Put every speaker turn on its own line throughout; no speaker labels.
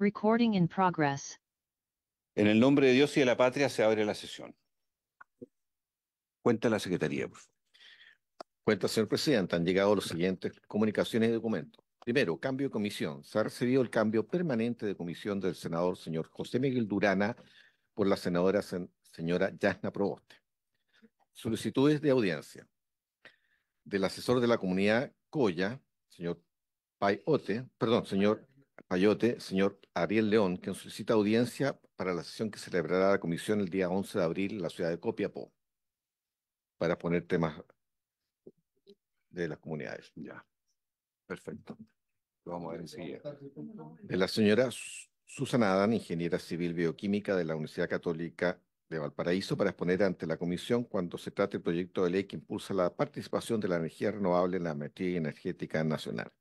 Recording in progress. En el nombre de Dios y de la patria se abre la sesión. Cuenta la Secretaría, Cuenta, señor
presidente. Han llegado los siguientes comunicaciones y documentos. Primero, cambio de comisión. Se ha recibido el cambio permanente de comisión del senador señor José Miguel Durana por la senadora señora Yasna Proboste. Solicitudes de audiencia. Del asesor de la comunidad Coya, señor Paiote. perdón, señor Payote, señor Ariel León, quien solicita audiencia para la sesión que celebrará la comisión el día 11 de abril en la ciudad de Copiapó, para poner temas de las comunidades. Ya, perfecto. Lo vamos a ver enseguida. De la señora Susana Adán, ingeniera civil bioquímica de la Universidad Católica de Valparaíso, para exponer ante la comisión cuando se trate el proyecto de ley que impulsa la participación de la energía renovable en la matriz energética nacional.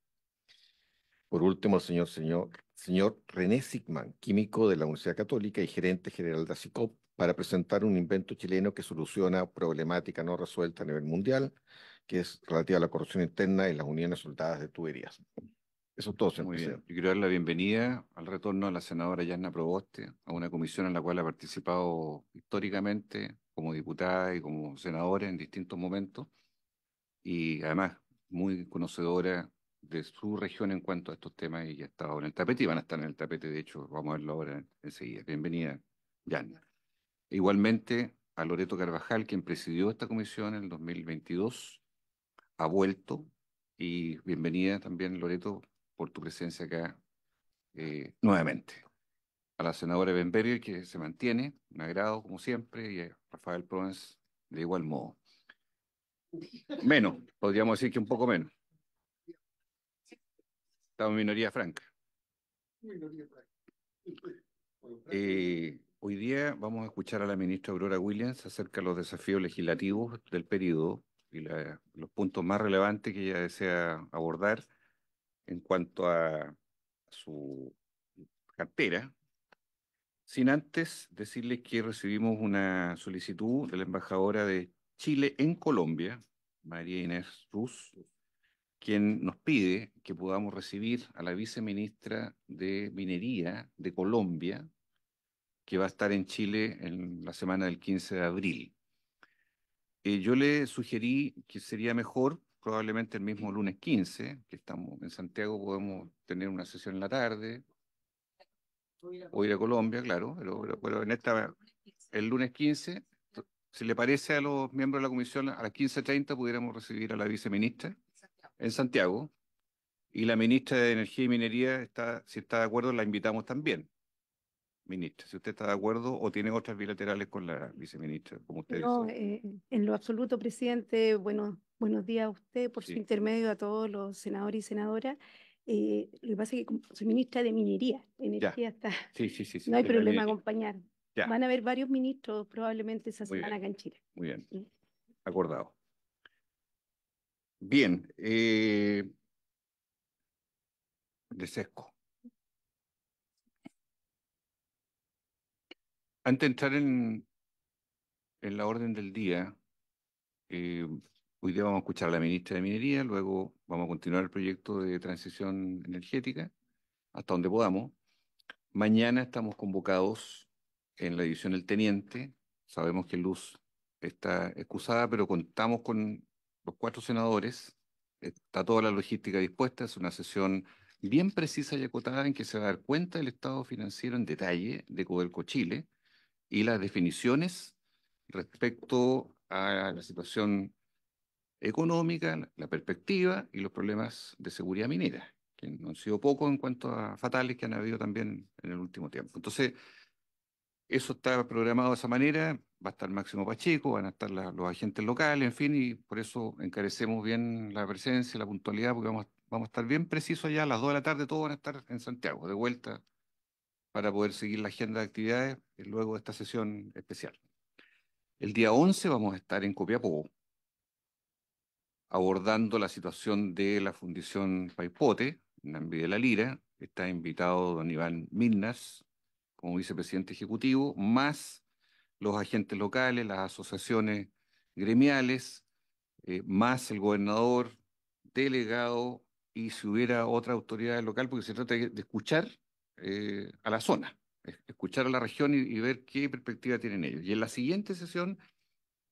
Por último, señor, señor, señor René Sigman, químico de la Universidad Católica y gerente general de ASICOP, para presentar un invento chileno que soluciona problemática no resuelta a nivel mundial, que es relativa a la corrupción interna en las uniones soldadas de tuberías. Eso es todo, señor Muy Bien. Yo
quiero dar la bienvenida al retorno a la senadora Yasna Proboste, a una comisión en la cual ha participado históricamente como diputada y como senadora en distintos momentos, y además muy conocedora de su región en cuanto a estos temas y ya estaba en el tapete y van a estar en el tapete, de hecho, vamos a verlo ahora enseguida. Bienvenida, Jan. Igualmente a Loreto Carvajal, quien presidió esta comisión en el 2022, ha vuelto y bienvenida también, Loreto, por tu presencia acá eh, nuevamente. A la senadora Benverio que se mantiene, un agrado como siempre, y a Rafael Provence de igual modo. Menos, podríamos decir que un poco menos. Estamos en minoría franca. Pues, eh, hoy día vamos a escuchar a la ministra Aurora Williams acerca de los desafíos legislativos del periodo y los puntos más relevantes que ella desea abordar en cuanto a su cartera. Sin antes decirle que recibimos una solicitud de la embajadora de Chile en Colombia, María Inés Ruz, quien nos pide que podamos recibir a la viceministra de Minería de Colombia, que va a estar en Chile en la semana del 15 de abril. Eh, yo le sugerí que sería mejor, probablemente el mismo lunes 15, que estamos en Santiago, podemos tener una sesión en la tarde, o ir a Colombia, claro, pero, pero en esta, el lunes 15, si le parece a los miembros de la comisión, a las 15.30 pudiéramos recibir a la viceministra en Santiago y la ministra de Energía y Minería, está, si está de acuerdo, la invitamos también. Ministra, si usted está de acuerdo o tiene otras bilaterales con la viceministra, como usted No,
eh, en lo absoluto, presidente, bueno, buenos días a usted por su intermedio, a todos los senadores y senadoras. Eh, lo que pasa es que soy ministra de Minería, Energía está. Sí,
sí, sí, sí, no hay problema acompañar. Van
a haber varios ministros probablemente esa semana acá en Chile.
Muy bien, acordado. Bien. Eh, de sesco. Antes de entrar en, la orden del día, eh, hoy día vamos a escuchar a la ministra de Minería, luego vamos a continuar el proyecto de transición energética hasta donde podamos. Mañana estamos convocados en la edición El Teniente. Sabemos que Luz está excusada, pero contamos con los cuatro senadores, está toda la logística dispuesta, es una sesión bien precisa y acotada en que se va a dar cuenta del estado financiero en detalle de Codelco Chile y las definiciones respecto a la situación económica, la perspectiva y los problemas de seguridad minera, que no han sido pocos en cuanto a fatales que han habido también en el último tiempo. Entonces, eso está programado de esa manera va a estar Máximo Pacheco, van a estar los agentes locales, en fin, y por eso encarecemos bien la presencia, la puntualidad, porque vamos, vamos a estar bien precisos allá a las 2 de la tarde, todos van a estar en Santiago, de vuelta, para poder seguir la agenda de actividades eh, luego de esta sesión especial. El día 11 vamos a estar en Copiapó, abordando la situación de la Fundición Paipote, Nambi de la Lira. Está invitado don Iván Milnas como vicepresidente ejecutivo, más los agentes locales, las asociaciones gremiales, eh, más el gobernador, delegado y si hubiera otra autoridad local, porque se trata de, escuchar eh, a la zona, escuchar a la región y, y, ver qué perspectiva tienen ellos. Y en la siguiente sesión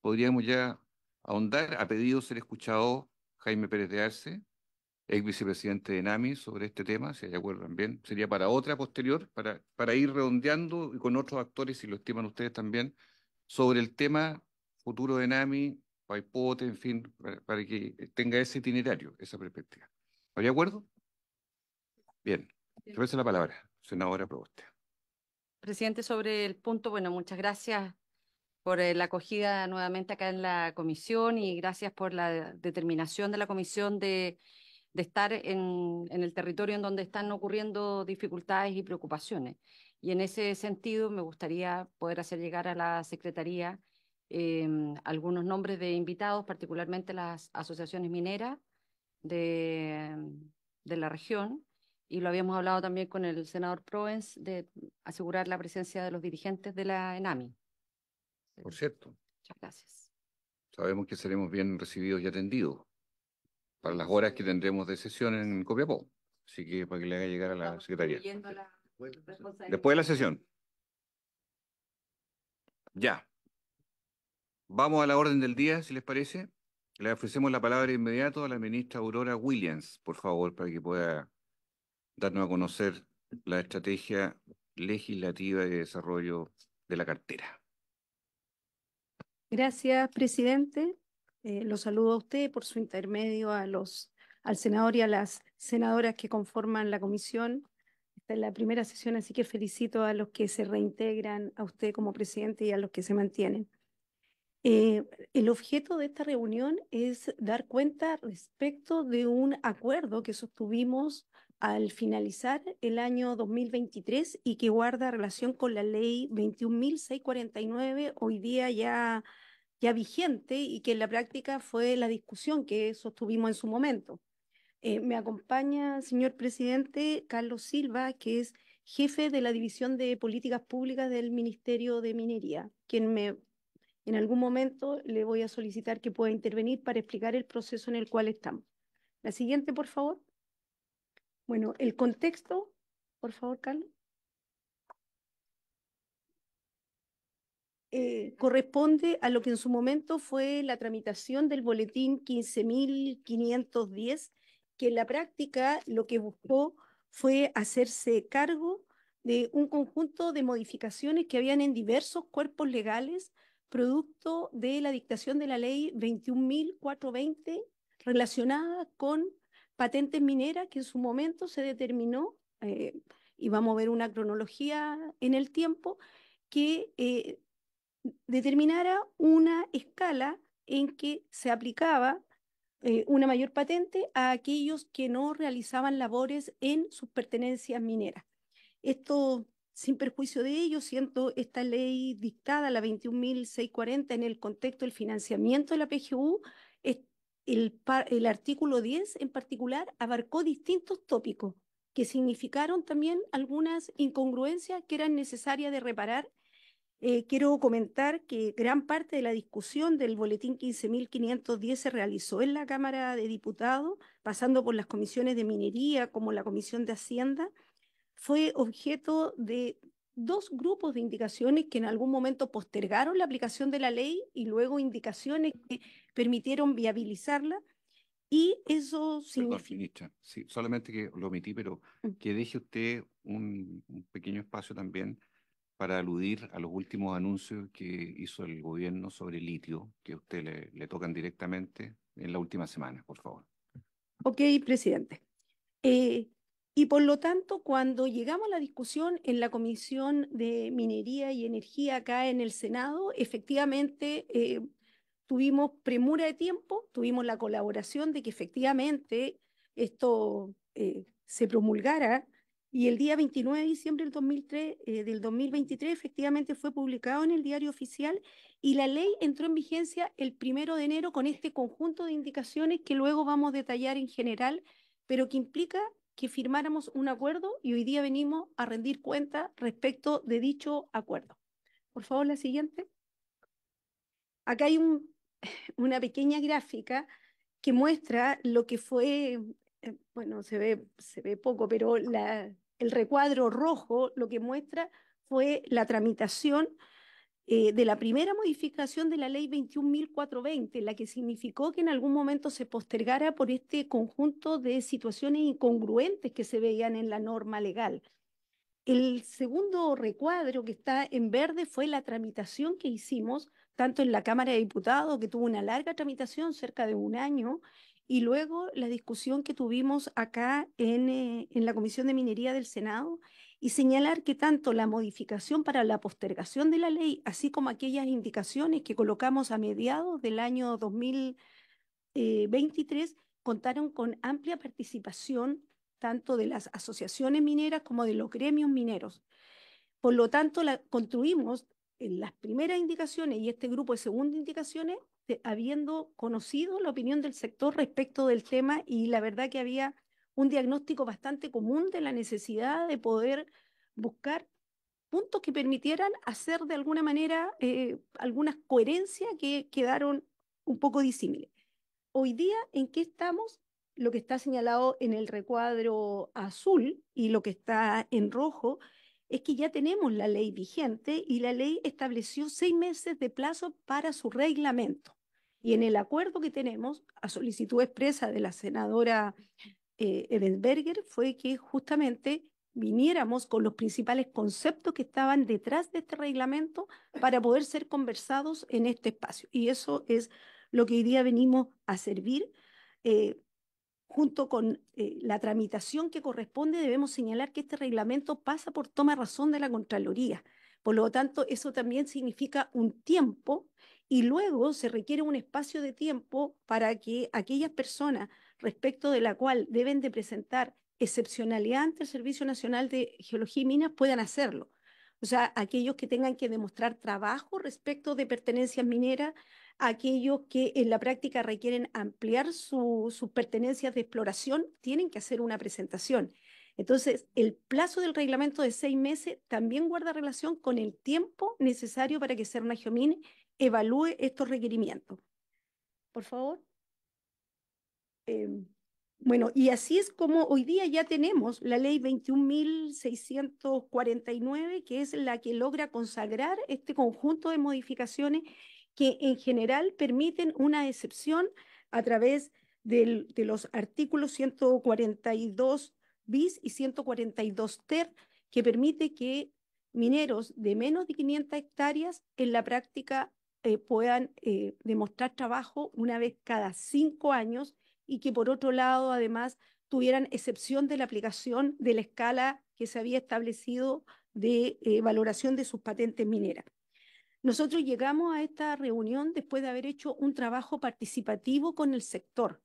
podríamos ya ahondar, ha pedido ser escuchado Jaime Pérez de Arce, ex vicepresidente de NAMI, sobre este tema, si hay acuerdo también, Sería para otra posterior, para, para ir redondeando y con otros actores, si lo estiman ustedes también, sobre el tema futuro de NAMI, Paipote, en fin, para, que tenga ese itinerario, esa perspectiva. ¿Habría acuerdo? Bien. hacer la palabra, senadora Proboste.
Presidente, sobre el punto, bueno, muchas gracias por eh, la acogida nuevamente acá en la comisión y gracias por la determinación de la comisión de de estar en, el territorio en donde están ocurriendo dificultades y preocupaciones. Y en ese sentido me gustaría poder hacer llegar a la Secretaría em, algunos nombres de invitados, particularmente las asociaciones mineras de, em, de la región, y lo habíamos hablado también con el senador Provence de asegurar la presencia de los dirigentes de la ENAMI. Por cierto. Muchas gracias.
Sabemos que seremos bien recibidos y atendidos para las horas que tendremos de sesión en Copiapó. Así que para que le haga llegar a la secretaría. Después de la sesión. Ya. Vamos a la orden del día, si les parece. Le ofrecemos la palabra inmediato a la ministra Aurora Williams, por favor, para que pueda darnos a conocer la estrategia legislativa de desarrollo de la cartera.
Gracias, presidente. Los eh, lo saludo a usted por su intermedio, a los, al senador y a las senadoras que conforman la comisión. Esta es la primera sesión, así que felicito a los que se reintegran a usted como presidente y a los que se mantienen. Eh, el objeto de esta reunión es dar cuenta respecto de un acuerdo que sostuvimos al finalizar el año 2023 y que guarda relación con la ley 21.649, hoy día ya ya vigente y que en la práctica fue la discusión que sostuvimos en su momento. Eh, me acompaña, señor presidente, Carlos Silva, que es jefe de la División de Políticas Públicas del Ministerio de Minería, quien me en algún momento le voy a solicitar que pueda intervenir para explicar el proceso en el cual estamos. La siguiente, por favor. Bueno, el contexto, por favor, Carlos. Eh, corresponde a lo que en su momento fue la tramitación del boletín 15.510, que en la práctica lo que buscó fue hacerse cargo de un conjunto de modificaciones que habían en diversos cuerpos legales, producto de la dictación de la ley 21.420 relacionada con patentes mineras, que en su momento se determinó, eh, y vamos a ver una cronología en el tiempo, que eh, determinara una escala en que se aplicaba eh, una mayor patente a aquellos que no realizaban labores en sus pertenencias mineras. Esto sin perjuicio de ello, siento esta ley dictada, la 21.640, en el contexto del financiamiento de la PGU, el, el artículo 10 en particular abarcó distintos tópicos que significaron también algunas incongruencias que eran necesarias de reparar eh, quiero comentar que gran parte de la discusión del boletín 15.510 se realizó en la Cámara de Diputados, pasando por las comisiones de minería como la Comisión de Hacienda. Fue objeto de dos grupos de indicaciones que en algún momento postergaron la aplicación de la ley y luego indicaciones que permitieron viabilizarla. Y eso significa...
sí, solamente que lo omití, pero mm. que deje usted un pequeño espacio también para aludir a los últimos anuncios que hizo el gobierno sobre litio, que a usted le, tocan directamente en la última semana, por favor.
Ok, presidente. Eh, y por lo tanto, cuando llegamos a la discusión en la Comisión de Minería y Energía acá en el Senado, efectivamente eh, tuvimos premura de tiempo, tuvimos la colaboración de que efectivamente esto eh, se promulgara y el día 29 de diciembre del, 2003, eh, del 2023 efectivamente fue publicado en el diario oficial y la ley entró en vigencia el primero de enero con este conjunto de indicaciones que luego vamos a detallar en general, pero que implica que firmáramos un acuerdo y hoy día venimos a rendir cuenta respecto de dicho acuerdo. Por favor, la siguiente. Acá hay una pequeña gráfica que muestra lo que fue, eh, bueno, se ve, se ve poco, pero la, el recuadro rojo lo que muestra fue la tramitación eh, de la primera modificación de la ley 21.420, la que significó que en algún momento se postergara por este conjunto de situaciones incongruentes que se veían en la norma legal. El segundo recuadro que está en verde fue la tramitación que hicimos tanto en la Cámara de Diputados, que tuvo una larga tramitación, cerca de un año, y luego la discusión que tuvimos acá en, eh, en la Comisión de Minería del Senado y señalar que tanto la modificación para la postergación de la ley, así como aquellas indicaciones que colocamos a mediados del año 2023, eh, contaron con amplia participación tanto de las asociaciones mineras como de los gremios mineros. Por lo tanto, la, construimos en eh, las primeras indicaciones y este grupo de segunda indicaciones este, habiendo conocido la opinión del sector respecto del tema y la verdad que había un diagnóstico bastante común de la necesidad de poder buscar puntos que permitieran hacer de alguna manera eh, algunas coherencias que quedaron un poco disímiles. Hoy día, ¿en qué estamos? Lo que está señalado en el recuadro azul y lo que está en rojo es que ya tenemos la ley vigente y la ley estableció seis meses de plazo para su reglamento. Y en el acuerdo que tenemos, a solicitud expresa de la senadora eh, fue que justamente viniéramos con los principales conceptos que estaban detrás de este reglamento para poder ser conversados en este espacio. Y eso es lo que hoy día venimos a servir. Eh, junto con eh, la tramitación que corresponde, debemos señalar que este reglamento pasa por toma razón de la Contraloría. Por lo tanto, eso también significa un tiempo y luego se requiere un espacio de tiempo para que aquellas personas respecto de la cual deben de presentar excepcionalidad ante el Servicio Nacional de Geología y Minas puedan hacerlo. O sea, aquellos que tengan que demostrar trabajo respecto de pertenencias mineras, aquellos que en la práctica requieren ampliar sus pertenencias de exploración, tienen que hacer una presentación. Entonces, el plazo del reglamento de seis meses también guarda relación con el tiempo necesario para que sea una Geomine evalúe estos requerimientos. Por favor. Em, bueno, y así es como hoy día ya tenemos la ley 21.649, que es la que logra consagrar este conjunto de modificaciones que en general permiten una excepción a través de los artículos 142 bis y 142 ter, que permite que mineros de menos de 500 hectáreas en la práctica eh, puedan eh, demostrar trabajo una vez cada cinco años y que por otro lado además tuvieran excepción de la aplicación de la escala que se había establecido de eh, valoración de sus patentes mineras. Nosotros llegamos a esta reunión después de haber hecho un trabajo participativo con el sector.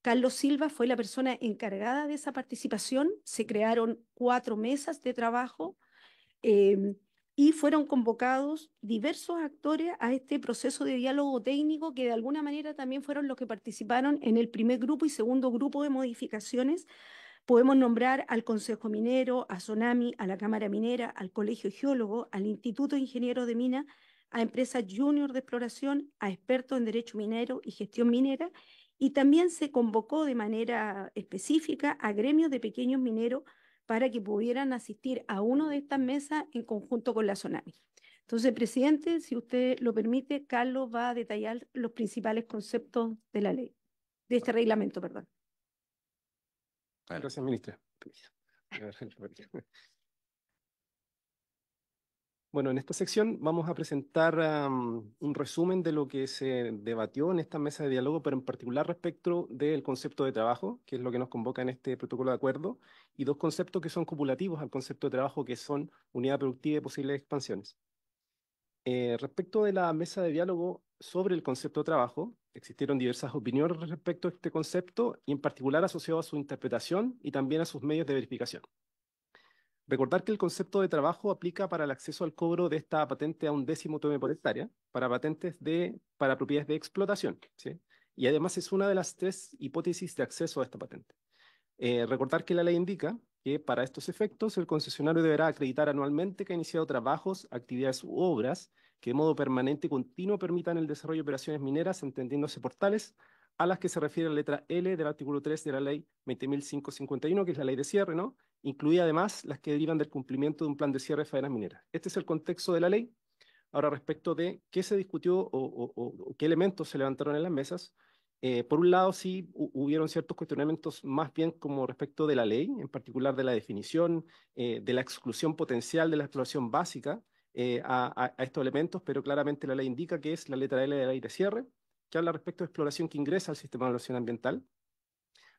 Carlos Silva fue la persona encargada de esa participación. Se crearon cuatro mesas de trabajo. Eh, y fueron convocados diversos actores a este proceso de diálogo técnico que de alguna manera también fueron los que participaron en el primer grupo y segundo grupo de modificaciones. Podemos nombrar al Consejo Minero, a Sonami, a la Cámara Minera, al Colegio Geólogo, al Instituto de Ingenieros de Mina, a empresas junior de exploración, a expertos en derecho minero y gestión minera, y también se convocó de manera específica a gremios de pequeños mineros para que pudieran asistir a uno de estas mesas en conjunto con la Tsunami. Entonces, presidente, si usted lo permite, Carlos va a detallar los principales conceptos de la ley, de este reglamento, perdón.
Gracias, ministra. Bueno, en esta sección vamos a presentar un resumen de lo que se debatió en esta mesa de diálogo, pero en particular respecto del concepto de trabajo, que es lo que nos convoca en este protocolo de acuerdo, y dos conceptos que son cumulativos al concepto de trabajo, que son unidad productiva y posibles expansiones. Eh, respecto de la mesa de diálogo sobre el concepto de trabajo, existieron diversas opiniones respecto a este concepto, y en particular asociado a su interpretación y también a sus medios de verificación. Recordar que el concepto de trabajo aplica para el acceso al cobro de esta patente a un décimo tome por hectárea, para patentes de, para propiedades de explotación, ¿sí? Y además es una de las tres hipótesis de acceso a esta patente. Eh, recordar que la ley indica que para estos efectos el concesionario deberá acreditar anualmente que ha iniciado trabajos, actividades u obras que de modo permanente y continuo permitan el desarrollo de operaciones mineras, entendiéndose portales, a las que se refiere la letra L del artículo 3 de la ley 20.551, que es la ley de cierre, ¿no? incluye además las que derivan del cumplimiento de un plan de cierre de faenas mineras. Este es el contexto de la ley. Ahora, respecto de qué se discutió o, o, o qué elementos se levantaron en las mesas, eh, por un lado sí hubieron ciertos cuestionamientos más bien como respecto de la ley, en particular de la definición, eh, de la exclusión potencial de la exploración básica eh, a, a, estos elementos, pero claramente la ley indica que es la letra L de la ley de cierre, que habla respecto de exploración que ingresa al sistema de evaluación ambiental.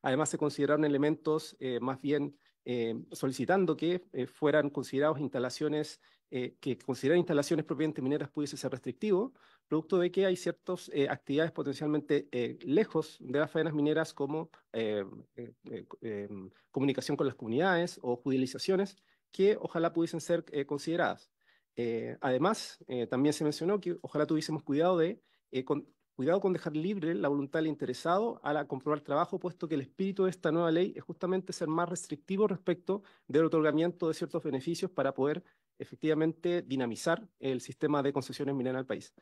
Además, se consideraron elementos eh, más bien eh, solicitando que eh, fueran considerados instalaciones, eh, que considerar instalaciones propiamente mineras pudiese ser restrictivo, producto de que hay ciertas actividades potencialmente lejos de las faenas mineras como comunicación con las comunidades o judicializaciones que ojalá pudiesen ser consideradas. además, también se mencionó que ojalá tuviésemos cuidado de Cuidado con dejar libre la voluntad del interesado al comprobar trabajo, puesto que el espíritu de esta nueva ley es justamente ser más restrictivo respecto del otorgamiento de ciertos beneficios para poder efectivamente dinamizar el sistema de concesiones mineras al país.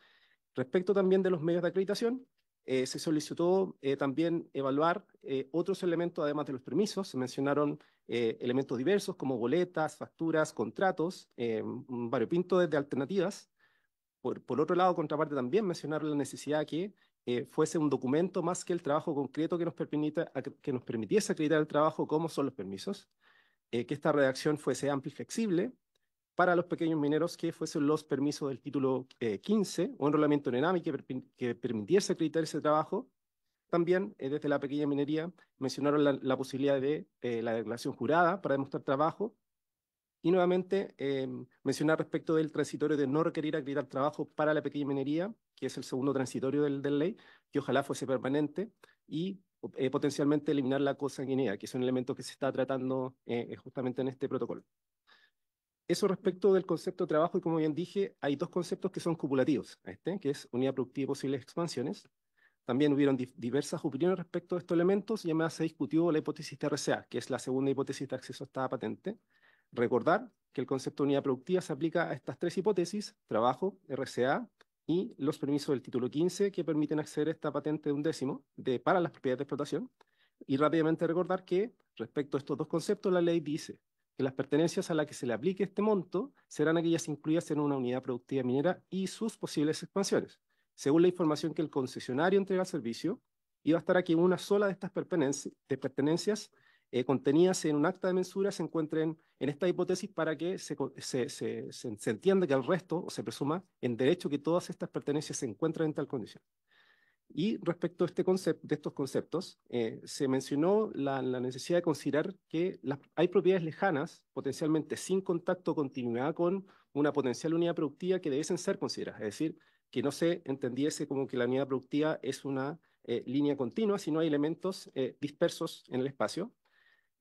Respecto también de los medios de acreditación, eh, se solicitó eh, también evaluar eh, otros elementos, además de los permisos. Se mencionaron elementos diversos como boletas, facturas, contratos, variopinto de alternativas por, otro lado, contraparte, también mencionaron la necesidad que eh, fuese un documento más que el trabajo concreto que nos, que nos permitiese acreditar el trabajo, como son los permisos, eh, que esta redacción fuese amplia y flexible para los pequeños mineros que fuesen los permisos del título 15 eh, o enrolamiento en ENAMI que, permitiese acreditar ese trabajo. También desde la pequeña minería mencionaron la posibilidad de la declaración jurada para demostrar trabajo y nuevamente em, mencionar respecto del transitorio de no requerir acreditar trabajo para la pequeña minería, que es el segundo transitorio del, del ley, que ojalá fuese permanente, y eh, potencialmente eliminar la Guinea, que es un elemento que se está tratando eh, eh, justamente en este protocolo. Eso respecto del concepto de trabajo, y como bien dije, hay dos conceptos que son cumulativos, este, que es unidad productiva y posibles expansiones. También hubieron diversas opiniones respecto a estos elementos y además se discutió la hipótesis TRCA, que es la segunda hipótesis de acceso a esta patente, Recordar que el concepto de unidad productiva se aplica a estas tres hipótesis, trabajo, RCA y los permisos del título 15 que permiten acceder a esta patente de un décimo de, para las propiedades de explotación. Y rápidamente recordar que respecto a estos dos conceptos, la ley dice que las pertenencias a las que se le aplique este monto serán aquellas incluidas en una unidad productiva minera y sus posibles expansiones. Según la información que el concesionario entrega al servicio, iba a estar aquí una sola de estas pertenencias eh, contenidas en un acta de mensura se encuentren en esta hipótesis para que se, se, se, entienda que al resto, o se presuma en derecho que todas estas pertenencias se encuentran en tal condición. Y respecto a este concepto de estos conceptos, eh, se mencionó la, necesidad de considerar que las, hay propiedades lejanas, potencialmente sin contacto o continuidad con una potencial unidad productiva que debiesen ser consideradas, es decir, que no se entendiese como que la unidad productiva es una eh, línea continua, sino hay elementos dispersos en el espacio,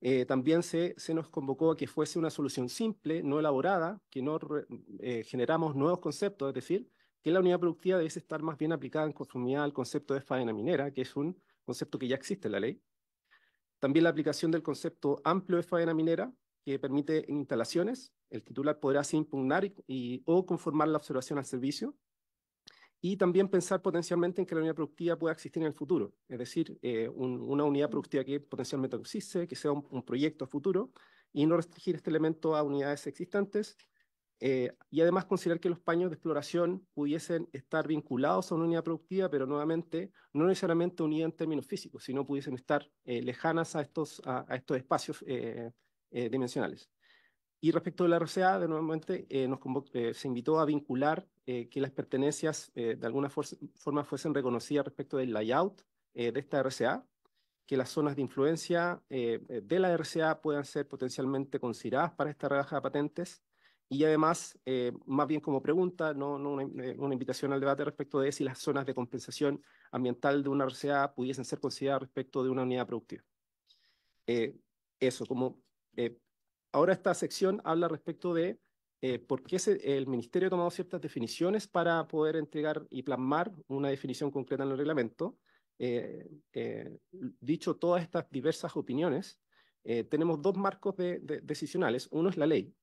eh, también se, nos convocó a que fuese una solución simple, no elaborada, que no eh, generamos nuevos conceptos, es decir, que la unidad productiva debe estar más bien aplicada en conformidad al concepto de faena minera, que es un concepto que ya existe en la ley. También la aplicación del concepto amplio de faena minera, que permite en instalaciones, el titular podrá así impugnar o conformar la observación al servicio, y también pensar potencialmente en que la unidad productiva pueda existir en el futuro, es decir, eh, una unidad productiva que potencialmente existe, que sea un, proyecto futuro, y no restringir este elemento a unidades existentes, eh, y además considerar que los paños de exploración pudiesen estar vinculados a una unidad productiva, pero nuevamente no necesariamente unida en términos físicos, sino pudiesen estar eh, lejanas a estos, a estos espacios dimensionales. Y respecto de la RCA, de nuevamente, eh, nos eh, se invitó a vincular eh, que las pertenencias de alguna forma fuesen reconocidas respecto del layout de esta RCA, que las zonas de influencia de la RCA puedan ser potencialmente consideradas para esta rebaja de patentes, y además, más bien como pregunta, no, no una, invitación al debate respecto de si las zonas de compensación ambiental de una RCA pudiesen ser consideradas respecto de una unidad productiva. eso, como Ahora esta sección habla respecto de eh, por qué el Ministerio ha tomado ciertas definiciones para poder entregar y plasmar una definición concreta en el reglamento. Eh, eh, dicho todas estas diversas opiniones, tenemos dos marcos de, decisionales. Uno es la ley.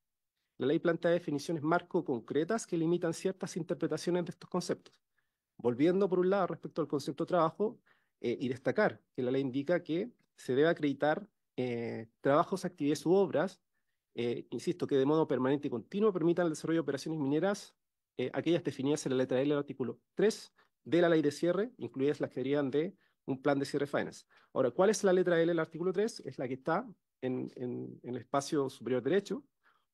La ley plantea definiciones marco concretas que limitan ciertas interpretaciones de estos conceptos. Volviendo por un lado respecto al concepto de trabajo y destacar que la ley indica que se debe acreditar trabajos, actividades u obras eh, insisto, que de modo permanente y continuo permitan el desarrollo de operaciones mineras, eh, aquellas definidas en la letra L del artículo 3 de la ley de cierre, incluidas las que derivan de un plan de cierre faenas Ahora, ¿cuál es la letra L del artículo 3? Es la que está en, el espacio superior derecho,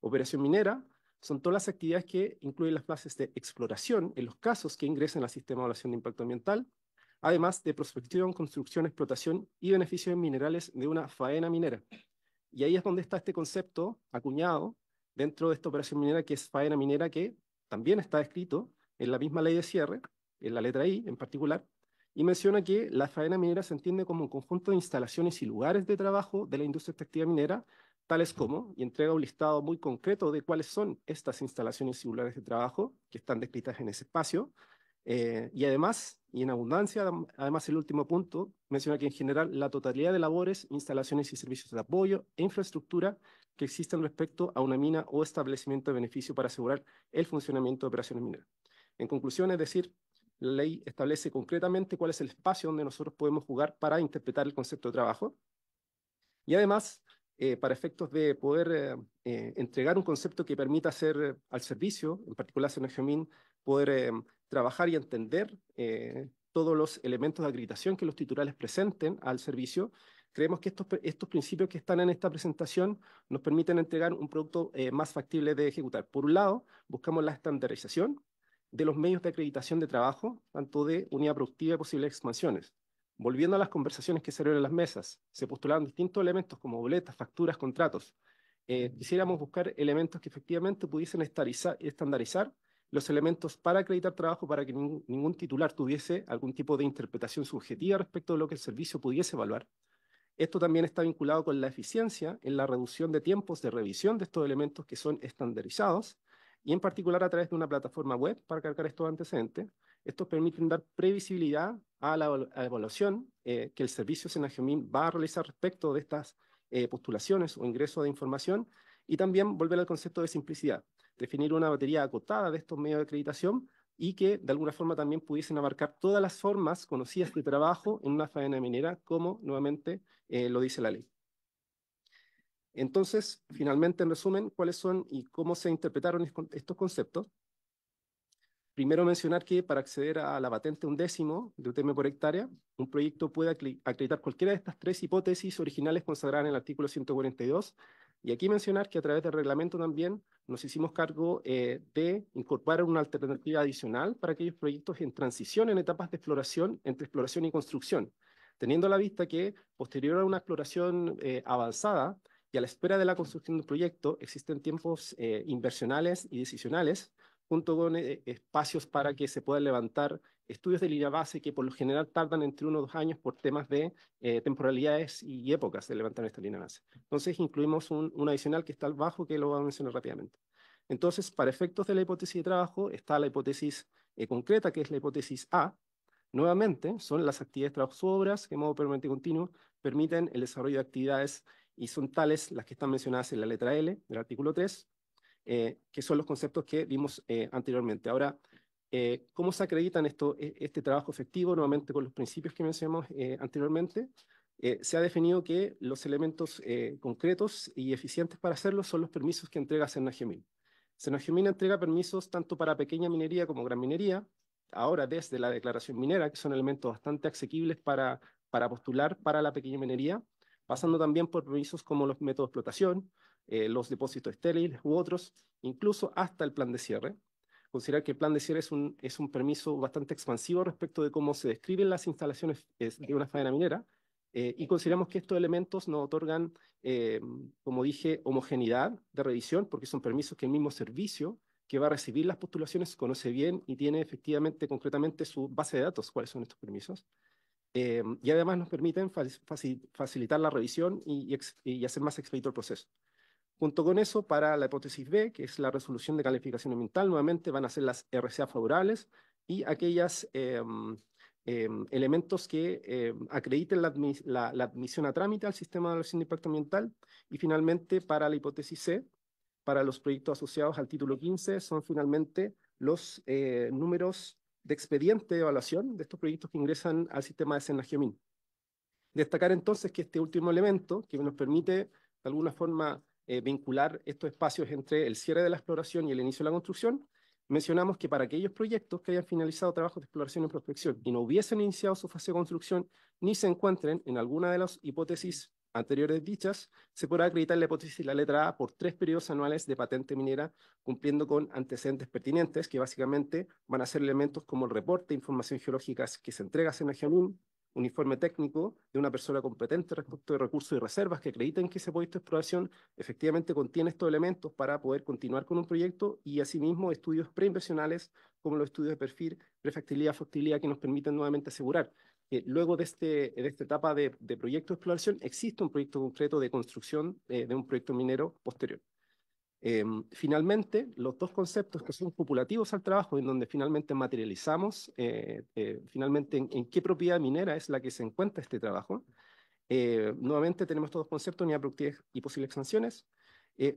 operación minera, son todas las actividades que incluyen las fases de exploración en los casos que ingresen al sistema de evaluación de impacto ambiental, además de prospección, construcción, explotación y beneficio en minerales de una faena minera. Y ahí es donde está este concepto acuñado dentro de esta operación minera que es faena minera, que también está escrito en la misma ley de cierre, en la letra I en particular, y menciona que la faena minera se entiende como un conjunto de instalaciones y lugares de trabajo de la industria extractiva minera, tales como, y entrega un listado muy concreto de cuáles son estas instalaciones y lugares de trabajo que están descritas en ese espacio, eh, y además, y en abundancia, además el último punto, menciona que en general la totalidad de labores, instalaciones y servicios de apoyo e infraestructura que existen respecto a una mina o establecimiento de beneficio para asegurar el funcionamiento de operaciones mineras. En conclusión, es decir, la ley establece concretamente cuál es el espacio donde nosotros podemos jugar para interpretar el concepto de trabajo. Y además, eh, para efectos de poder eh, entregar un concepto que permita hacer al servicio, en particular a Senagemin, poder eh, trabajar y entender todos los elementos de acreditación que los titulares presenten al servicio. Creemos que estos, estos principios que están en esta presentación nos permiten entregar un producto más factible de ejecutar. Por un lado, buscamos la estandarización, de los medios de acreditación de trabajo, tanto de unidad productiva y posibles expansiones. Volviendo a las conversaciones que se en las mesas, se postularon distintos elementos como boletas, facturas, contratos. Eh, quisiéramos buscar elementos que efectivamente pudiesen estandarizar los elementos para acreditar trabajo para que ningún titular tuviese algún tipo de interpretación subjetiva respecto de lo que el servicio pudiese evaluar. Esto también está vinculado con la eficiencia en la reducción de tiempos de revisión de estos elementos que son estandarizados y en particular a través de una plataforma web para cargar estos antecedentes estos permiten dar previsibilidad a la, evaluación eh, que el servicio SENAGEMIN va a realizar respecto de estas eh, postulaciones o ingresos de información y también volver al concepto de simplicidad, definir una batería acotada de estos medios de acreditación y que de alguna forma también pudiesen abarcar todas las formas conocidas de trabajo en una faena minera, como nuevamente eh, lo dice la ley. Entonces, finalmente, en resumen, ¿cuáles son y cómo se interpretaron estos conceptos? Primero mencionar que para acceder a la patente un décimo de UTM por hectárea, un proyecto puede acreditar cualquiera de estas tres hipótesis originales consagradas en el artículo 142. Y aquí mencionar que a través del reglamento también nos hicimos cargo eh, de incorporar una alternativa adicional para aquellos proyectos en transición en etapas de exploración entre exploración y construcción, teniendo a la vista que posterior a una exploración eh, avanzada y a la espera de la construcción del proyecto existen tiempos eh, inversionales y decisionales junto con eh, espacios para que se puedan levantar estudios de línea base que por lo general tardan entre uno o dos años por temas de eh, temporalidades y épocas de levantar esta línea base. Entonces incluimos un, adicional que está al bajo que lo voy a mencionar rápidamente. Entonces, para efectos de la hipótesis de trabajo está la hipótesis eh, concreta, que es la hipótesis A. Nuevamente, son las actividades trabajo obras que en modo permanente continuo permiten el desarrollo de actividades y son tales las que están mencionadas en la letra L del artículo 3, eh, que son los conceptos que vimos eh, anteriormente. Ahora, eh, ¿cómo se acredita esto, e, este trabajo efectivo? Nuevamente con los principios que mencionamos anteriormente. se ha definido que los elementos concretos y eficientes para hacerlo son los permisos que entrega SENAGEMIN. SENAGEMIN entrega permisos tanto para pequeña minería como gran minería, ahora desde la declaración minera, que son elementos bastante asequibles para, para postular para la pequeña minería, pasando también por permisos como los métodos de explotación, eh, los depósitos estériles u otros, incluso hasta el plan de cierre. Considerar que el plan de cierre es un, permiso bastante expansivo respecto de cómo se describen las instalaciones de una faena minera, eh, y consideramos que estos elementos nos otorgan, eh, como dije, homogeneidad de revisión, porque son permisos que el mismo servicio que va a recibir las postulaciones conoce bien y tiene efectivamente, concretamente, su base de datos, cuáles son estos permisos. y además nos permiten facilitar la revisión y hacer más expedito el proceso. Junto con eso, para la hipótesis B, que es la resolución de calificación ambiental, nuevamente van a ser las RCA favorables y aquellos em, em, elementos que em, acrediten la, admisión a trámite al sistema de evaluación de impacto ambiental. Y finalmente, para la hipótesis C, para los proyectos asociados al título 15, son finalmente los eh, números de expediente de evaluación de estos proyectos que ingresan al sistema de Geomin. Destacar entonces que este último elemento, que nos permite de alguna forma eh, vincular estos espacios entre el cierre de la exploración y el inicio de la construcción, mencionamos que para aquellos proyectos que hayan finalizado trabajos de exploración y prospección y no hubiesen iniciado su fase de construcción ni se encuentren en alguna de las hipótesis anteriores dichas, se podrá acreditar la hipótesis y la letra A por tres periodos anuales de patente minera, cumpliendo con antecedentes pertinentes, que básicamente van a ser elementos como el reporte de información geológica que se entrega a Senagemin, un informe técnico de una persona competente respecto de recursos y reservas que acrediten que ese proyecto de exploración efectivamente contiene estos elementos para poder continuar con un proyecto y asimismo estudios preinversionales como los estudios de perfil, prefactibilidad, factibilidad que nos permiten nuevamente asegurar que luego de, este, de esta etapa de, proyecto de exploración existe un proyecto concreto de construcción eh, de un proyecto minero posterior. Em, finalmente, los dos conceptos que son populativos al trabajo, en donde finalmente materializamos, eh, eh, finalmente en, qué propiedad minera es la que se encuentra este trabajo. Eh, nuevamente tenemos estos dos conceptos, unidad productiva y posibles sanciones.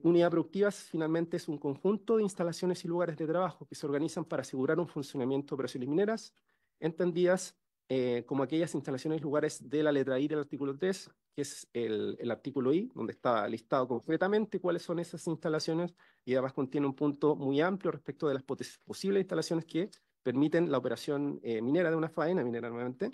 unidad productiva finalmente es un conjunto de instalaciones y lugares de trabajo que se organizan para asegurar un funcionamiento de operaciones mineras, entendidas eh, como aquellas instalaciones y lugares de la letra I del artículo 3, que es el, artículo I, donde está listado concretamente cuáles son esas instalaciones y además contiene un punto muy amplio respecto de las posibles instalaciones que permiten la operación eh, minera de una faena minera nuevamente.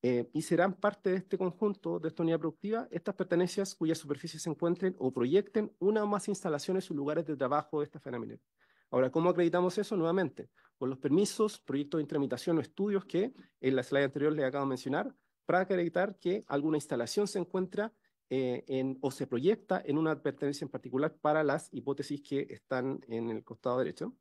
Eh, y serán parte de este conjunto, de esta unidad productiva, estas pertenencias cuyas superficies se encuentren o proyecten una o más instalaciones o lugares de trabajo de esta faena minera. Ahora, ¿cómo acreditamos eso? Nuevamente, con los permisos, proyectos de intramitación o estudios que en la slide anterior les acabo de mencionar, para acreditar que alguna instalación se encuentra eh, en, o se proyecta en una pertenencia en particular para las hipótesis que están en el costado derecho.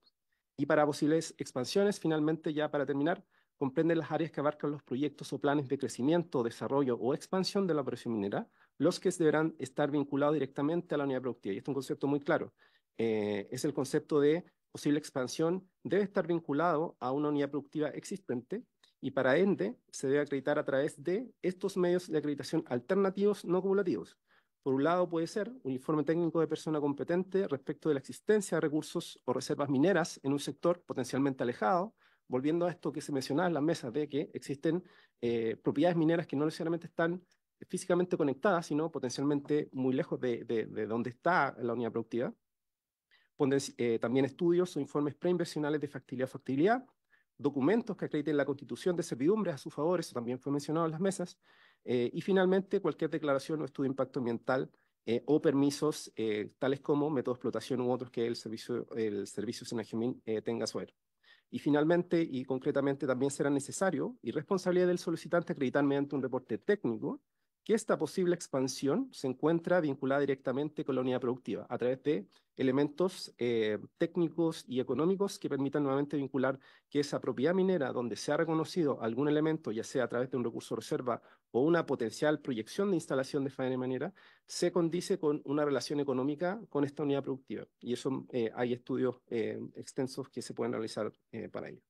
Y para posibles expansiones, finalmente, ya para terminar, comprenden las áreas que abarcan los proyectos o planes de crecimiento, desarrollo o expansión de la operación minera, los que deberán estar vinculados directamente a la unidad productiva. Y es un concepto muy claro. Eh, es el concepto de posible expansión debe estar vinculado a una unidad productiva existente y para ende se debe acreditar a través de estos medios de acreditación alternativos no acumulativos. Por un lado puede ser un informe técnico de persona competente respecto de la existencia de recursos o reservas mineras en un sector potencialmente alejado, volviendo a esto que se mencionaba en la mesa, de que existen eh, propiedades mineras que no necesariamente están físicamente conectadas, sino potencialmente muy lejos de donde está la unidad productiva. Eh, también estudios o informes preinversionales de factibilidad a factibilidad, documentos que acrediten la constitución de servidumbres a su favor, eso también fue mencionado en las mesas, eh, y finalmente cualquier declaración o estudio de impacto ambiental eh, o permisos tales como método de explotación u otros que el servicio, el servicio tenga suero. ver. Y finalmente y concretamente también será necesario y responsabilidad del solicitante acreditar mediante un reporte técnico que esta posible expansión se encuentra vinculada directamente con la unidad productiva a través de elementos eh, técnicos y económicos que permitan nuevamente vincular que esa propiedad minera donde se ha reconocido algún elemento, ya sea a través de un recurso de reserva o una potencial proyección de instalación de faena minera, se condice con una relación económica con esta unidad productiva. Y eso eh, hay estudios eh, extensos que se pueden realizar para ello.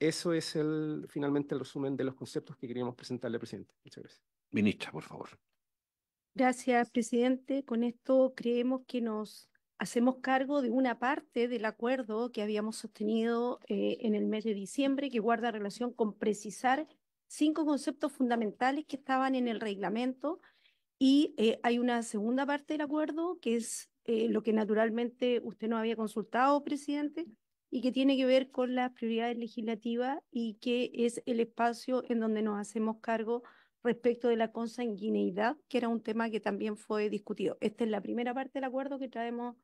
Eso es el, finalmente el resumen de los conceptos que queríamos presentarle, presidente. Muchas gracias. Ministra, por favor.
Gracias, presidente. Con esto creemos que nos hacemos cargo de una parte del acuerdo que habíamos sostenido eh, en el mes de diciembre, que guarda relación con precisar cinco conceptos fundamentales que estaban en el reglamento y eh, hay una segunda parte del acuerdo que es eh, lo que naturalmente usted no había consultado, presidente, y que tiene que ver con las prioridades legislativas y que es el espacio en donde nos hacemos cargo respecto de la consanguineidad, que era un tema que también fue discutido. Esta es la primera parte del acuerdo que traemos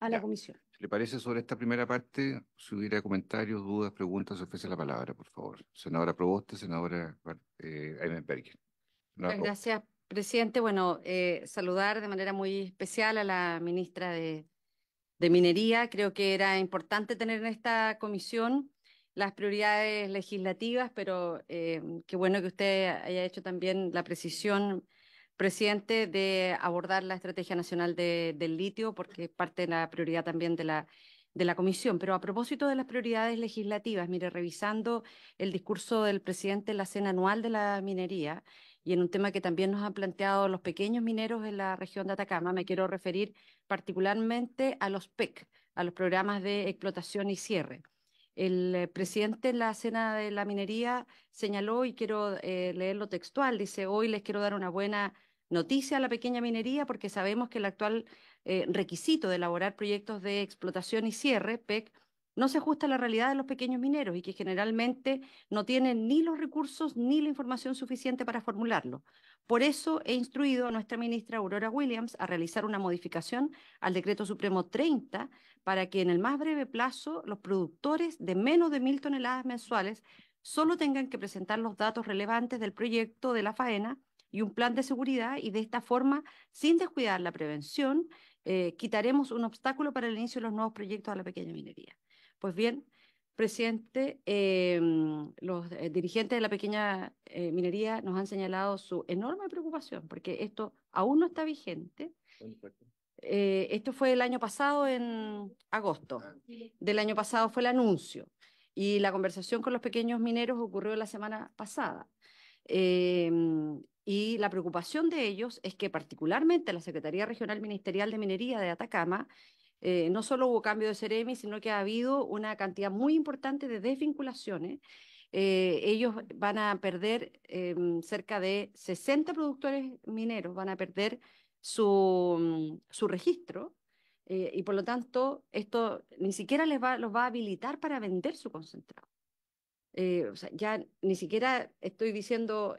a la comisión.
le parece sobre esta primera parte, si hubiera comentarios, dudas, preguntas, ofrece la palabra, por favor. Senadora Proboste, senadora eh, Ayman Gracias,
presidente. Bueno, eh, saludar de manera muy especial a la ministra de Minería. Creo que era importante tener en esta comisión las prioridades legislativas, pero eh, qué bueno que usted haya hecho también la precisión, presidente, de abordar la Estrategia Nacional del Litio, porque es parte de la prioridad también de la, de la Comisión. Pero a propósito de las prioridades legislativas, mire, revisando el discurso del presidente en la cena anual de la minería y en un tema que también nos han planteado los pequeños mineros en la región de Atacama, me quiero referir particularmente a los PEC, a los programas de explotación y cierre. El eh, presidente en la cena de la minería señaló, y quiero eh, leerlo textual, dice, hoy les quiero dar una buena noticia a la pequeña minería porque sabemos que el actual eh, requisito de elaborar proyectos de explotación y cierre, PEC, no se ajusta a la realidad de los pequeños mineros y que generalmente no tienen ni los recursos ni la información suficiente para formularlo. Por eso he instruido a nuestra ministra Aurora Williams a realizar una modificación al Decreto Supremo 30 para que en el más breve plazo los productores de menos de mil toneladas mensuales solo tengan que presentar los datos relevantes del proyecto de la faena y un plan de seguridad y de esta forma, sin descuidar la prevención, eh, quitaremos un obstáculo para el inicio de los nuevos proyectos a la pequeña minería. Pues bien, presidente, em, los eh, dirigentes de la pequeña eh, minería nos han señalado su enorme preocupación porque esto aún no está vigente. Pues, eh, esto fue el año pasado, en agosto. Ah, del año pasado fue el anuncio y la conversación con los pequeños mineros ocurrió la semana pasada. Em, y la preocupación de ellos es que particularmente la Secretaría Regional Ministerial de Minería de Atacama eh, no solo hubo cambio de Ceremi, sino que ha habido una cantidad muy importante de desvinculaciones. Eh, ellos van a perder em, cerca de 60 productores mineros, van a perder su, mm, registro eh, y por lo tanto esto ni siquiera les va, los va a habilitar para vender su concentrado. o sea, ya ni siquiera estoy diciendo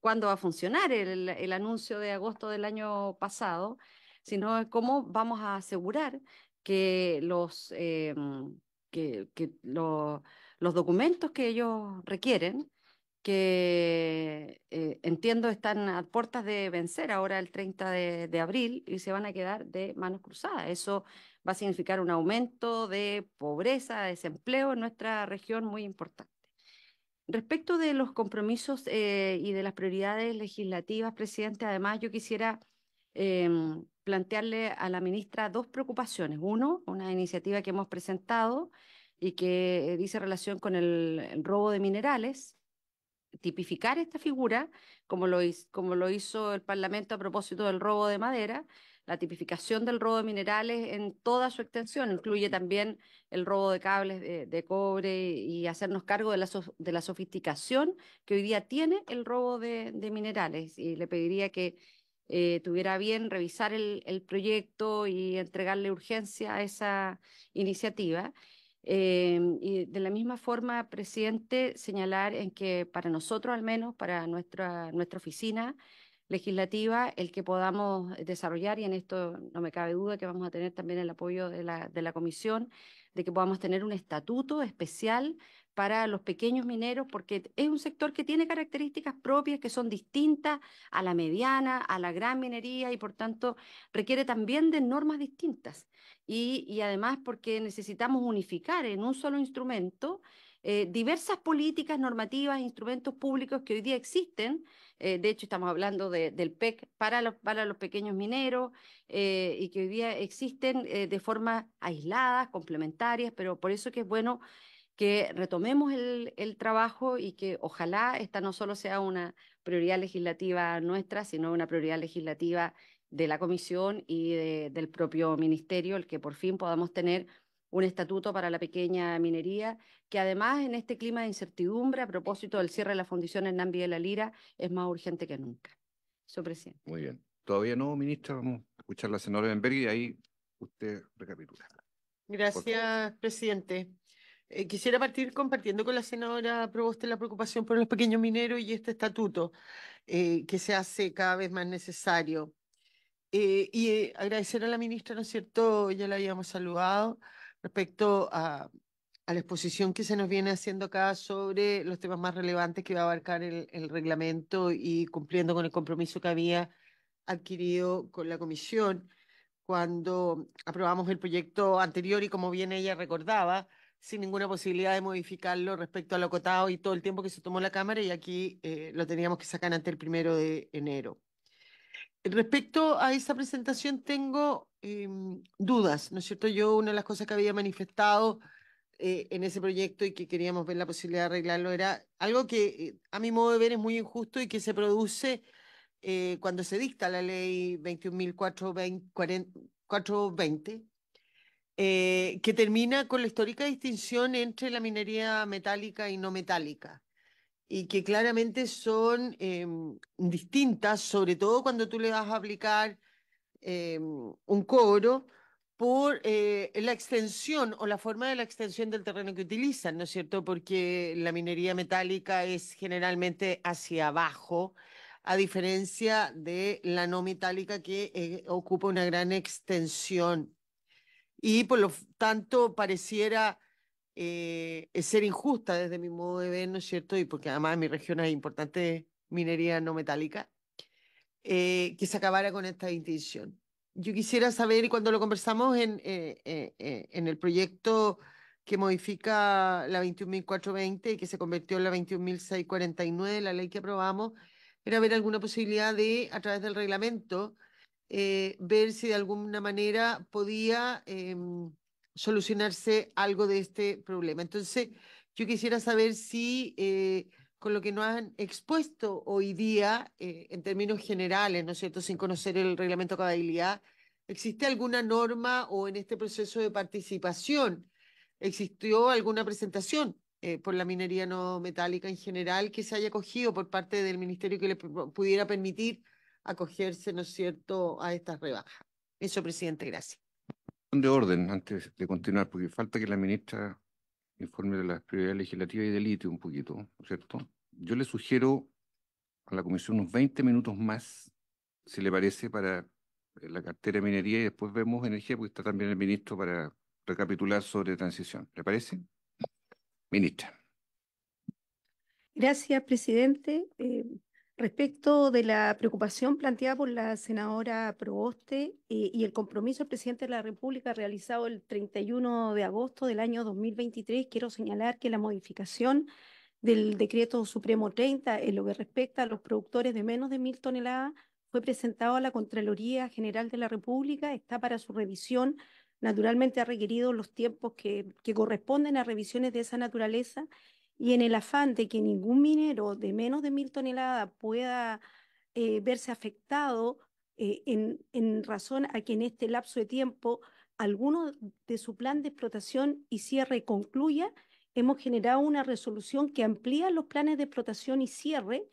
cuándo va a funcionar el, anuncio de agosto del año pasado, sino cómo vamos a asegurar que los, eh, que, los documentos que ellos requieren, que eh, entiendo están a puertas de vencer ahora el 30 de, abril y se van a quedar de manos cruzadas. Eso va a significar un aumento de pobreza, desempleo en nuestra región muy importante. Respecto de los compromisos eh, y de las prioridades legislativas, presidente, además yo quisiera Em, plantearle a la ministra dos preocupaciones. Uno, una iniciativa que hemos presentado y que dice relación con el, robo de minerales, tipificar esta figura, como lo, como lo hizo el Parlamento a propósito del robo de madera, la tipificación del robo de minerales en toda su extensión, incluye también el robo de cables de, cobre y hacernos cargo de la, sofisticación que hoy día tiene el robo de minerales. Y le pediría que eh, tuviera bien revisar el, proyecto y entregarle urgencia a esa iniciativa. Em, y de la misma forma, presidente, señalar en que para nosotros, al menos, para nuestra, nuestra oficina legislativa, el que podamos desarrollar, y en esto no me cabe duda que vamos a tener también el apoyo de la, de la comisión, de que podamos tener un estatuto especial para los pequeños mineros, porque es un sector que tiene características propias que son distintas a la mediana, a la gran minería y por tanto requiere también de normas distintas. Y, y además porque necesitamos unificar en un solo instrumento eh, diversas políticas, normativas, instrumentos públicos que hoy día existen. Eh, de hecho, estamos hablando del PEC para los, para los pequeños mineros eh, y que hoy día existen de forma aislada, complementarias, pero por eso que es bueno que retomemos el, trabajo y que ojalá esta no solo sea una prioridad legislativa nuestra, sino una prioridad legislativa de la Comisión y del propio Ministerio, el que por fin podamos tener un estatuto para la pequeña minería, que además en este clima de incertidumbre a propósito del cierre de la fundición en de la Lira es más urgente que nunca. Señor presidente.
Muy bien. Todavía no, Ministro, vamos a escuchar la señora Benberg y ahí usted recapitula. Gracias,
presidente. Eh, quisiera partir compartiendo con la senadora Proboste la preocupación por los pequeños mineros y este estatuto eh, que se hace cada vez más necesario. Eh, y agradecer a la ministra, ¿no es cierto? Ya la habíamos saludado respecto a, la exposición que se nos viene haciendo acá sobre los temas más relevantes que va a abarcar el reglamento y cumpliendo con el compromiso que había adquirido con la comisión cuando aprobamos el proyecto anterior y como bien ella recordaba, sin ninguna posibilidad de modificarlo respecto a lo acotado y todo el tiempo que se tomó la Cámara y aquí eh, lo teníamos que sacar antes el primero de enero. Respecto a esa presentación tengo em, dudas, ¿no es cierto? Yo una de las cosas que había manifestado eh, en ese proyecto y que queríamos ver la posibilidad de arreglarlo era algo que eh, a mi modo de ver es muy injusto y que se produce cuando se dicta la ley 21.420 eh, que termina con la histórica distinción entre la minería metálica y no metálica, y que claramente son em, distintas, sobre todo cuando tú le vas a aplicar em, un cobro por eh, la extensión o la forma de la extensión del terreno que utilizan, ¿no es cierto? Porque la minería metálica es generalmente hacia abajo, a diferencia de la no metálica que eh, ocupa una gran extensión y por lo tanto pareciera eh, ser injusta desde mi modo de ver, ¿no es cierto? Y porque además en mi región hay importante minería no metálica, eh, que se acabara con esta distinción. Yo quisiera saber, y cuando lo conversamos en, eh, en el proyecto que modifica la 21.420 y que se convirtió en la 21.649, la ley que aprobamos, era ver alguna posibilidad de, a través del reglamento, eh, ver si de alguna manera podía em, solucionarse algo de este problema. Entonces, yo quisiera saber si eh, con lo que nos han expuesto hoy día, eh, en términos generales, ¿no es cierto?, sin conocer el reglamento de ¿existe alguna norma o en este proceso de participación existió alguna presentación por la minería no metálica en general que se haya cogido por parte del ministerio que le pudiera permitir acogerse, ¿no es cierto?, a estas rebajas. Eso, presidente, gracias.
De orden, antes de continuar, porque falta que la ministra informe de las prioridades legislativas y del ite un poquito, ¿no es cierto? Yo le sugiero a la comisión unos 20 minutos más, si le parece, para eh, la cartera minería y después vemos energía, porque está también el ministro para recapitular sobre transición. ¿Le parece? Ministra.
Gracias, presidente. Eh, Respecto de la preocupación planteada por la senadora Prooste eh, y el compromiso del presidente de la República realizado el 31 de agosto del año 2023, quiero señalar que la modificación del decreto Supremo 30 en lo que respecta a los productores de menos de mil toneladas fue presentado a la Contraloría General de la República, está para su revisión. Naturalmente ha requerido los tiempos que corresponden a revisiones de esa naturaleza y en el afán de que ningún minero de menos de mil toneladas pueda eh, verse afectado eh, en, razón a que en este lapso de tiempo alguno de su plan de explotación y cierre concluya, hemos generado una resolución que amplía los planes de explotación y cierre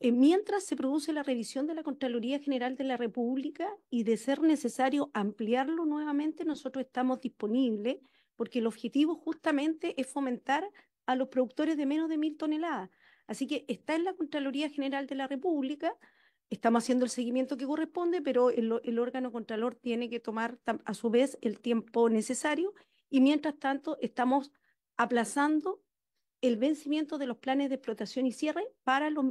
eh, mientras se produce la revisión de la Contraloría General de la República y de ser necesario ampliarlo nuevamente, nosotros estamos disponibles porque el objetivo justamente es fomentar a los productores de menos de mil toneladas. Así que está en la Contraloría General de la República, estamos haciendo el seguimiento que corresponde, pero el, órgano contralor tiene que tomar a su vez el tiempo necesario y mientras tanto estamos aplazando el vencimiento de los planes de explotación y cierre para los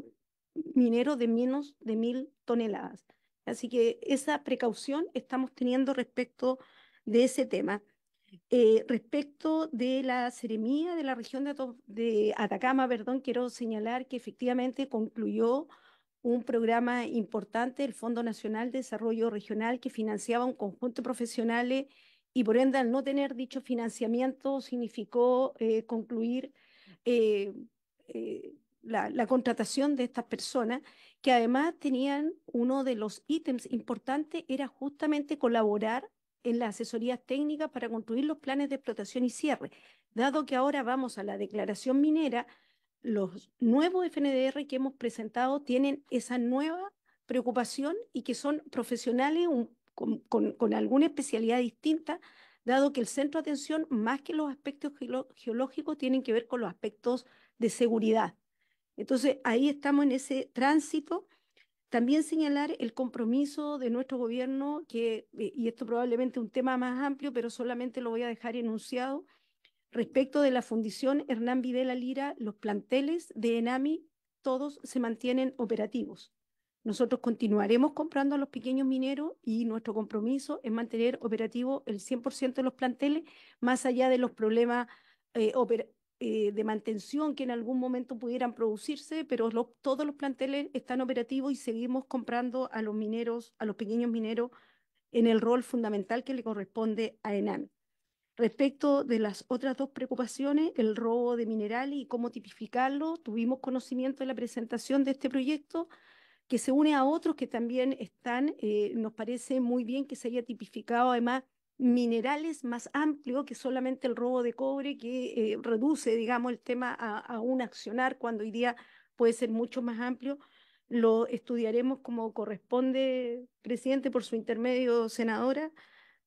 mineros de menos de mil toneladas. Así que esa precaución estamos teniendo respecto de ese tema. Eh, respecto de la seremía de la región de, Atacama, perdón, quiero señalar que efectivamente concluyó un programa importante, el Fondo Nacional de Desarrollo Regional, que financiaba un conjunto de profesionales y por ende al no tener dicho financiamiento significó eh, concluir eh, la contratación de estas personas, que además tenían uno de los ítems importantes, era justamente colaborar en las asesorías técnicas para construir los planes de explotación y cierre. Dado que ahora vamos a la declaración minera, los nuevos FNDR que hemos presentado tienen esa nueva preocupación y que son profesionales con, con, alguna especialidad distinta, dado que el centro de atención, más que los aspectos geológicos, tienen que ver con los aspectos de seguridad. Entonces, ahí estamos en ese tránsito también señalar el compromiso de nuestro gobierno, que, eh, y esto probablemente es un tema más amplio, pero solamente lo voy a dejar enunciado, respecto de la fundición Hernán Videla Lira, los planteles de Enami, todos se mantienen operativos. Nosotros continuaremos comprando a los pequeños mineros y nuestro compromiso es mantener operativo el 100% de los planteles, más allá de los problemas eh, eh, de mantención que en algún momento pudieran producirse, pero todos los planteles están operativos y seguimos comprando a los mineros, a los pequeños mineros, en el rol fundamental que le corresponde a ENAM. Respecto de las otras dos preocupaciones, el robo de mineral y cómo tipificarlo, tuvimos conocimiento de la presentación de este proyecto que se une a otros que también están, eh, nos parece muy bien que se haya tipificado además minerales más amplio que solamente el robo de cobre, que eh, reduce, digamos, el tema a, un accionar cuando hoy día puede ser mucho más amplio. Lo estudiaremos como corresponde, presidente, por su intermedio, senadora,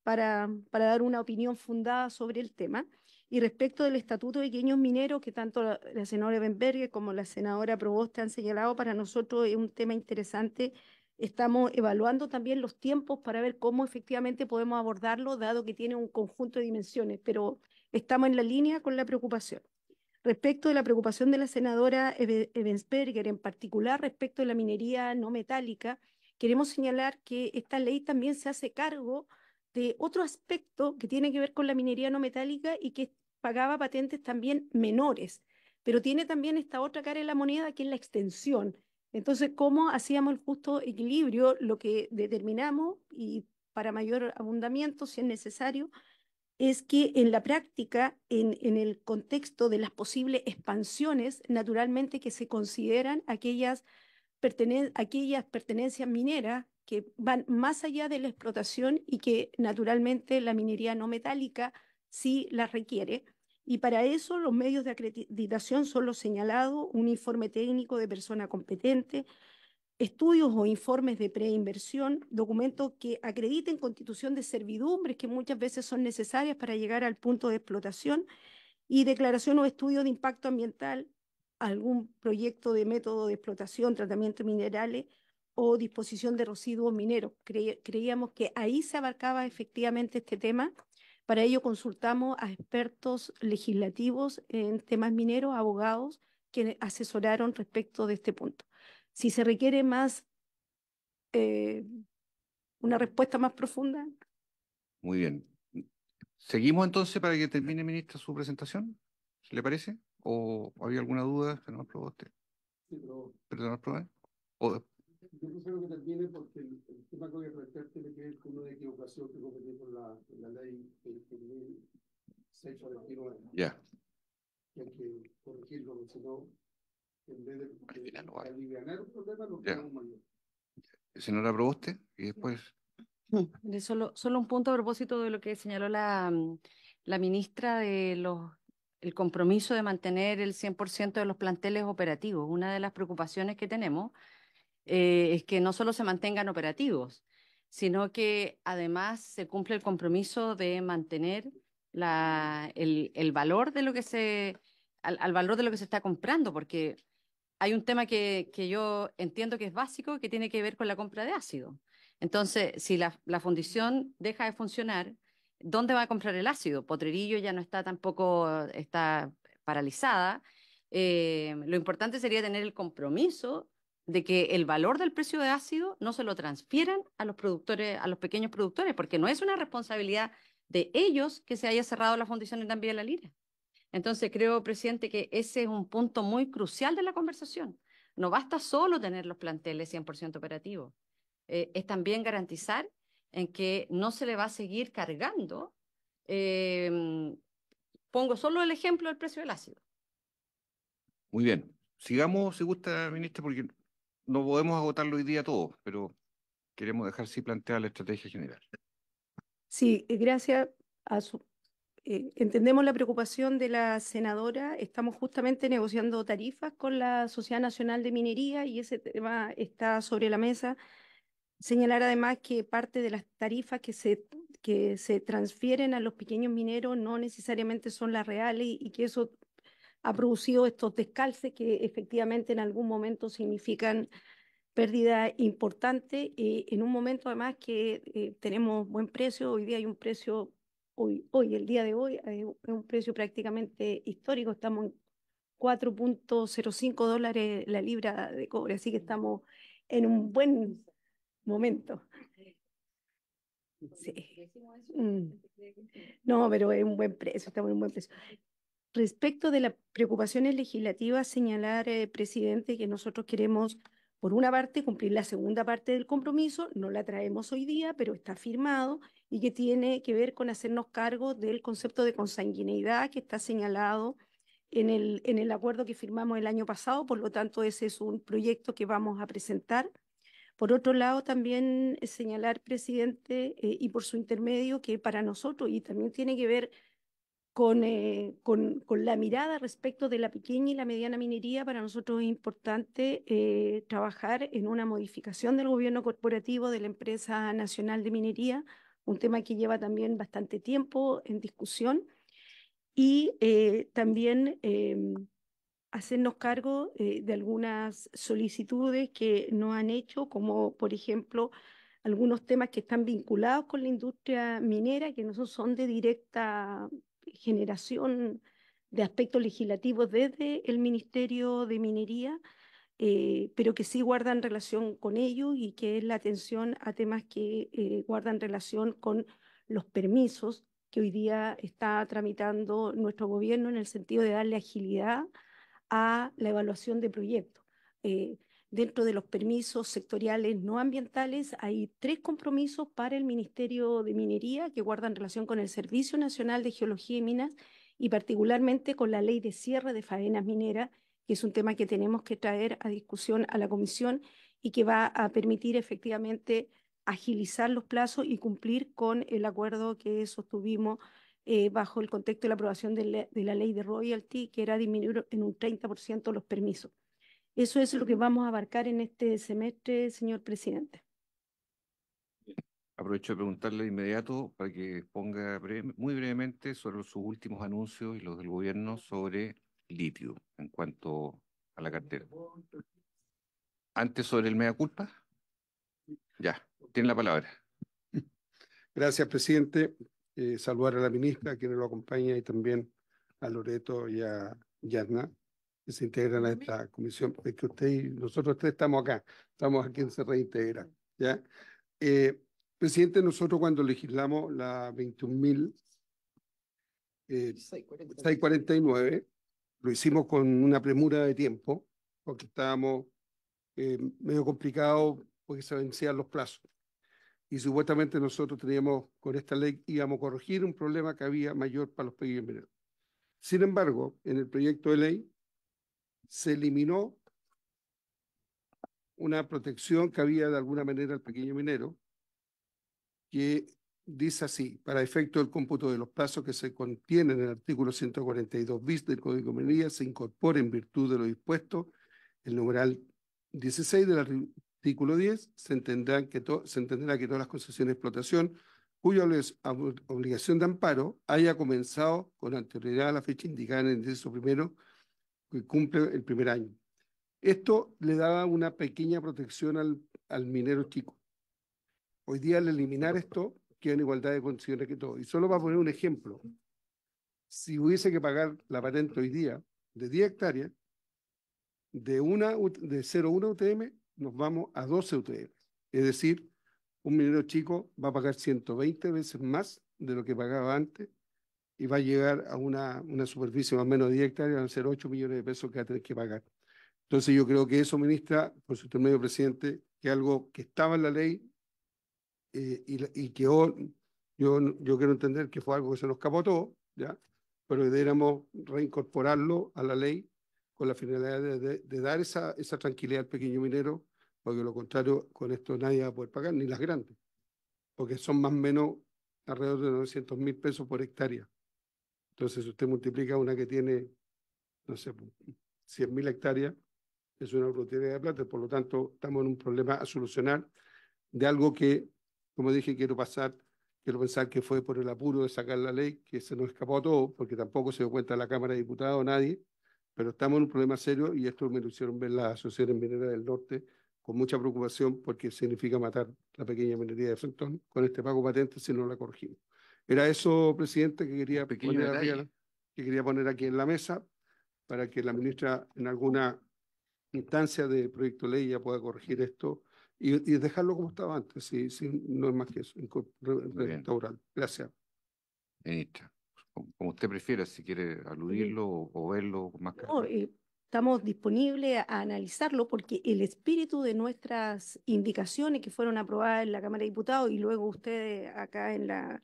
para, para dar una opinión fundada sobre el tema. Y respecto del Estatuto de Pequeños Mineros, que tanto la, senadora como la senadora Proboste han señalado, para nosotros es un tema interesante Estamos evaluando también los tiempos para ver cómo efectivamente podemos abordarlo, dado que tiene un conjunto de dimensiones, pero estamos en la línea con la preocupación. Respecto de la preocupación de la senadora Evansberger, en particular respecto de la minería no metálica, queremos señalar que esta ley también se hace cargo de otro aspecto que tiene que ver con la minería no metálica y que pagaba patentes también menores, pero tiene también esta otra cara de la moneda que es la extensión entonces, ¿cómo hacíamos el justo equilibrio? Lo que determinamos, y para mayor abundamiento, si es necesario, es que en la práctica, en, el contexto de las posibles expansiones, naturalmente que se consideran aquellas, aquellas pertenencias mineras que van más allá de la explotación y que naturalmente la minería no metálica sí las requiere. Y para eso los medios de acreditación son los señalados, un informe técnico de persona competente, estudios o informes de preinversión, documentos que acrediten constitución de servidumbres que muchas veces son necesarias para llegar al punto de explotación y declaración o estudio de impacto ambiental, algún proyecto de método de explotación, tratamiento de minerales o disposición de residuos mineros. Creíamos que ahí se abarcaba efectivamente este tema para ello consultamos a expertos legislativos en temas mineros, abogados, que asesoraron respecto de este punto. Si se requiere más, eh, una respuesta más profunda.
Muy bien. ¿Seguimos entonces para que termine, ministra, su presentación? ¿Le parece? ¿O había alguna duda que no aprobó usted?
Sí, yo creo que termine porque el, el tema que voy a plantear tiene que ver con una equivocación que cometió con la, la ley 20.629. Ya. hecho Y hay que corregirlo, porque si no, en vez de, de, de aliviar un problema, lo creamos yeah. mayor.
Si no la aprobó usted, y después.
Solo, solo un punto a propósito de lo que señaló la, la ministra de los el compromiso de mantener el 100% de los planteles operativos. Una de las preocupaciones que tenemos eh, es que no solo se mantengan operativos, sino que además se cumple el compromiso de mantener el, valor de lo que se al, valor de lo que se está comprando, porque hay un tema que, yo entiendo que es básico, que tiene que ver con la compra de ácido. Entonces, si la, fundición deja de funcionar, ¿dónde va a comprar el ácido? Potrerillo ya no está tampoco, está paralizada. Eh, lo importante sería tener el compromiso de que el valor del precio de ácido no se lo transfieran a los productores, a los pequeños productores, porque no es una responsabilidad de ellos que se haya cerrado la fundición en también la lira. Entonces creo, presidente, que ese es un punto muy crucial de la conversación. No basta solo tener los planteles 100% operativos, eh, es también garantizar en que no se le va a seguir cargando. Em, pongo solo el ejemplo del precio del ácido.
Muy bien. Sigamos, si gusta, ministro porque no podemos agotarlo hoy día todo, pero queremos dejar sí plantear la estrategia general.
Sí, eh, gracias. Eh, entendemos la preocupación de la senadora. Estamos justamente negociando tarifas con la Sociedad Nacional de Minería y ese tema está sobre la mesa. Señalar además que parte de las tarifas que se, que se transfieren a los pequeños mineros no necesariamente son las reales y que eso ha producido estos descalces que efectivamente en algún momento significan pérdida importante eh, en un momento además que eh, tenemos buen precio, hoy día hay un precio, hoy, el día de hoy eh, es un precio prácticamente histórico, estamos en 4.05 dólares la libra de cobre, así que estamos en un buen momento.
Sí. Mm.
No, pero es un buen precio, estamos en un buen precio. Respecto de las preocupaciones legislativas, señalar, eh, presidente, que nosotros queremos, por una parte, cumplir la segunda parte del compromiso, no la traemos hoy día, pero está firmado y que tiene que ver con hacernos cargo del concepto de consanguineidad que está señalado en el, en el acuerdo que firmamos el año pasado, por lo tanto, ese es un proyecto que vamos a presentar. Por otro lado, también eh, señalar, presidente, eh, y por su intermedio, que para nosotros, y también tiene que ver con, eh, con, con, la mirada respecto de la pequeña y la mediana minería, para nosotros es importante eh, trabajar en una modificación del gobierno corporativo de la empresa nacional de minería, un tema que lleva también bastante tiempo en discusión, y eh, también em, hacernos cargo de algunas solicitudes que nos han hecho, como por ejemplo algunos temas que están vinculados con la industria minera, que no son de directa generación de aspectos legislativos desde el Ministerio de Minería, eh, pero que sí guardan relación con ello y que es la atención a temas que eh, guardan relación con los permisos que hoy día está tramitando nuestro gobierno en el sentido de darle agilidad a la evaluación de proyectos. Eh, Dentro de los permisos sectoriales no ambientales hay tres compromisos para el Ministerio de Minería que guardan relación con el Servicio Nacional de Geología y Minas y particularmente con la ley de cierre de faenas mineras, que es un tema que tenemos que traer a discusión a la Comisión y que va a permitir efectivamente agilizar los plazos y cumplir con el acuerdo que sostuvimos eh, bajo el contexto de la aprobación de la ley de royalty, que era disminuir en un 30% los permisos. Eso es lo que vamos a abarcar en este semestre, señor presidente.
Aprovecho de preguntarle de inmediato para que ponga muy brevemente sobre sus últimos anuncios y los del gobierno sobre litio en cuanto a la cartera. Antes sobre el mea culpa. Ya, tiene la palabra.
Gracias, presidente. Eh, saludar a la ministra, quien lo acompaña, y también a Loreto y a Yasna que se integran a esta comisión, porque que usted y nosotros tres estamos acá, estamos aquí en se reintegra. ¿ya? Eh, presidente, nosotros cuando legislamos la 21.000 649, eh, lo hicimos con una premura de tiempo, porque estábamos eh, medio complicados porque se vencían los plazos. Y supuestamente nosotros teníamos, con esta ley, íbamos a corregir un problema que había mayor para los mineros. Sin embargo, en el proyecto de ley se eliminó una protección que había de alguna manera al pequeño minero, que dice así, para efecto del cómputo de los plazos que se contienen en el artículo 142 bis del Código de se incorpora en virtud de lo dispuesto el numeral 16 del artículo 10, se, entenderá que, se entenderá que todas las concesiones de explotación cuya obligación de amparo haya comenzado con anterioridad a la fecha indicada en el inciso primero que cumple el primer año. Esto le daba una pequeña protección al, minero chico. Hoy día al eliminar esto, queda en igualdad de condiciones que todo. Y solo para poner un ejemplo, si hubiese que pagar la patente hoy día de 10 hectáreas, de, una, de 0,1 UTM nos vamos a 12 UTM. Es decir, un minero chico va a pagar 120 veces más de lo que pagaba antes y va a llegar a una, una superficie más o menos de 10 hectáreas, van a ser 8 millones de pesos que va a tener que pagar. Entonces yo creo que eso, ministra, por su intermedio, presidente, que algo que estaba en la ley eh, y, que yo, yo, quiero entender que fue algo que se nos capotó todo, ¿ya? pero deberíamos reincorporarlo a la ley con la finalidad de, dar esa, esa tranquilidad al pequeño minero, porque lo contrario, con esto nadie va a poder pagar, ni las grandes, porque son más o menos alrededor de 900 mil pesos por hectárea. Entonces, usted multiplica una que tiene, no sé, 100.000 hectáreas, es una frutería de plata, por lo tanto, estamos en un problema a solucionar de algo que, como dije, quiero pasar, quiero pensar que fue por el apuro de sacar la ley, que se nos escapó a todos, porque tampoco se dio cuenta la Cámara de Diputados, nadie, pero estamos en un problema serio y esto me lo hicieron ver las asociaciones mineras del norte con mucha preocupación porque significa matar la pequeña minería de Frontón con este pago patente si no la corregimos. Era eso, presidente, que quería, poner que quería poner aquí en la mesa para que la ministra en alguna instancia de proyecto de ley ya pueda corregir esto y, dejarlo como estaba antes, si, si no es más que eso, restaurar. Gracias.
Ministra, como usted prefiera, si quiere aludirlo o, verlo más
claro. Eh, estamos disponibles a analizarlo porque el espíritu de nuestras indicaciones que fueron aprobadas en la Cámara de Diputados y luego ustedes acá en la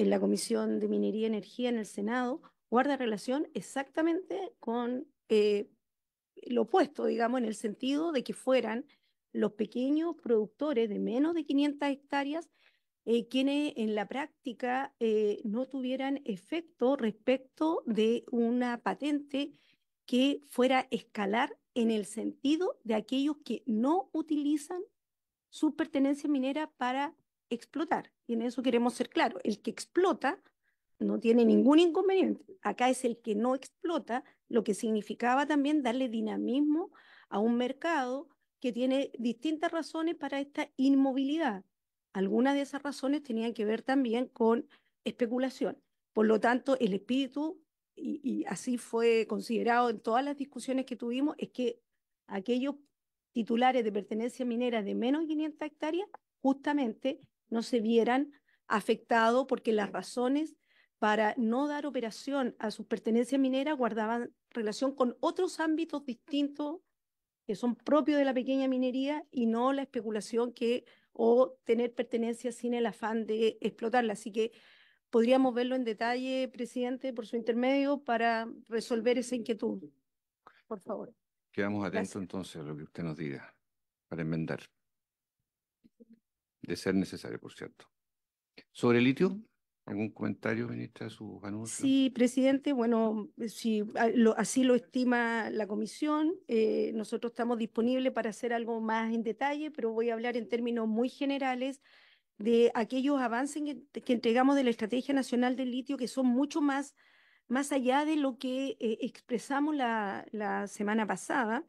en la Comisión de Minería y Energía en el Senado guarda relación exactamente con eh, lo opuesto, digamos, en el sentido de que fueran los pequeños productores de menos de 500 hectáreas eh, quienes en la práctica eh, no tuvieran efecto respecto de una patente que fuera escalar en el sentido de aquellos que no utilizan su pertenencia minera para explotar. Y en eso queremos ser claros. El que explota no tiene ningún inconveniente. Acá es el que no explota, lo que significaba también darle dinamismo a un mercado que tiene distintas razones para esta inmovilidad. Algunas de esas razones tenían que ver también con especulación. Por lo tanto, el espíritu, y, así fue considerado en todas las discusiones que tuvimos, es que aquellos titulares de pertenencia minera de menos de 500 hectáreas justamente no se vieran afectados porque las razones para no dar operación a sus pertenencias mineras guardaban relación con otros ámbitos distintos que son propios de la pequeña minería y no la especulación que o tener pertenencias sin el afán de explotarla. Así que podríamos verlo en detalle, presidente, por su intermedio, para resolver esa inquietud. Por favor.
Quedamos atentos entonces a lo que usted nos diga para enmendar de ser necesario, por cierto. Sobre el litio, ¿Algún comentario, ministra, a sus
Sí, presidente. Bueno, si así lo estima la comisión, eh, nosotros estamos disponibles para hacer algo más en detalle, pero voy a hablar en términos muy generales de aquellos avances que, entregamos de la Estrategia Nacional del Litio, que son mucho más, más allá de lo que eh, expresamos la, la semana pasada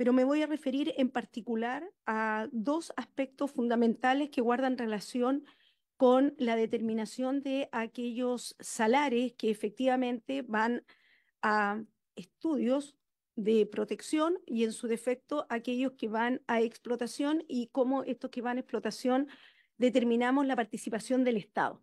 pero me voy a referir en particular a dos aspectos fundamentales que guardan relación con la determinación de aquellos salares que efectivamente van a estudios de protección y en su defecto aquellos que van a explotación y cómo estos que van a explotación determinamos la participación del Estado.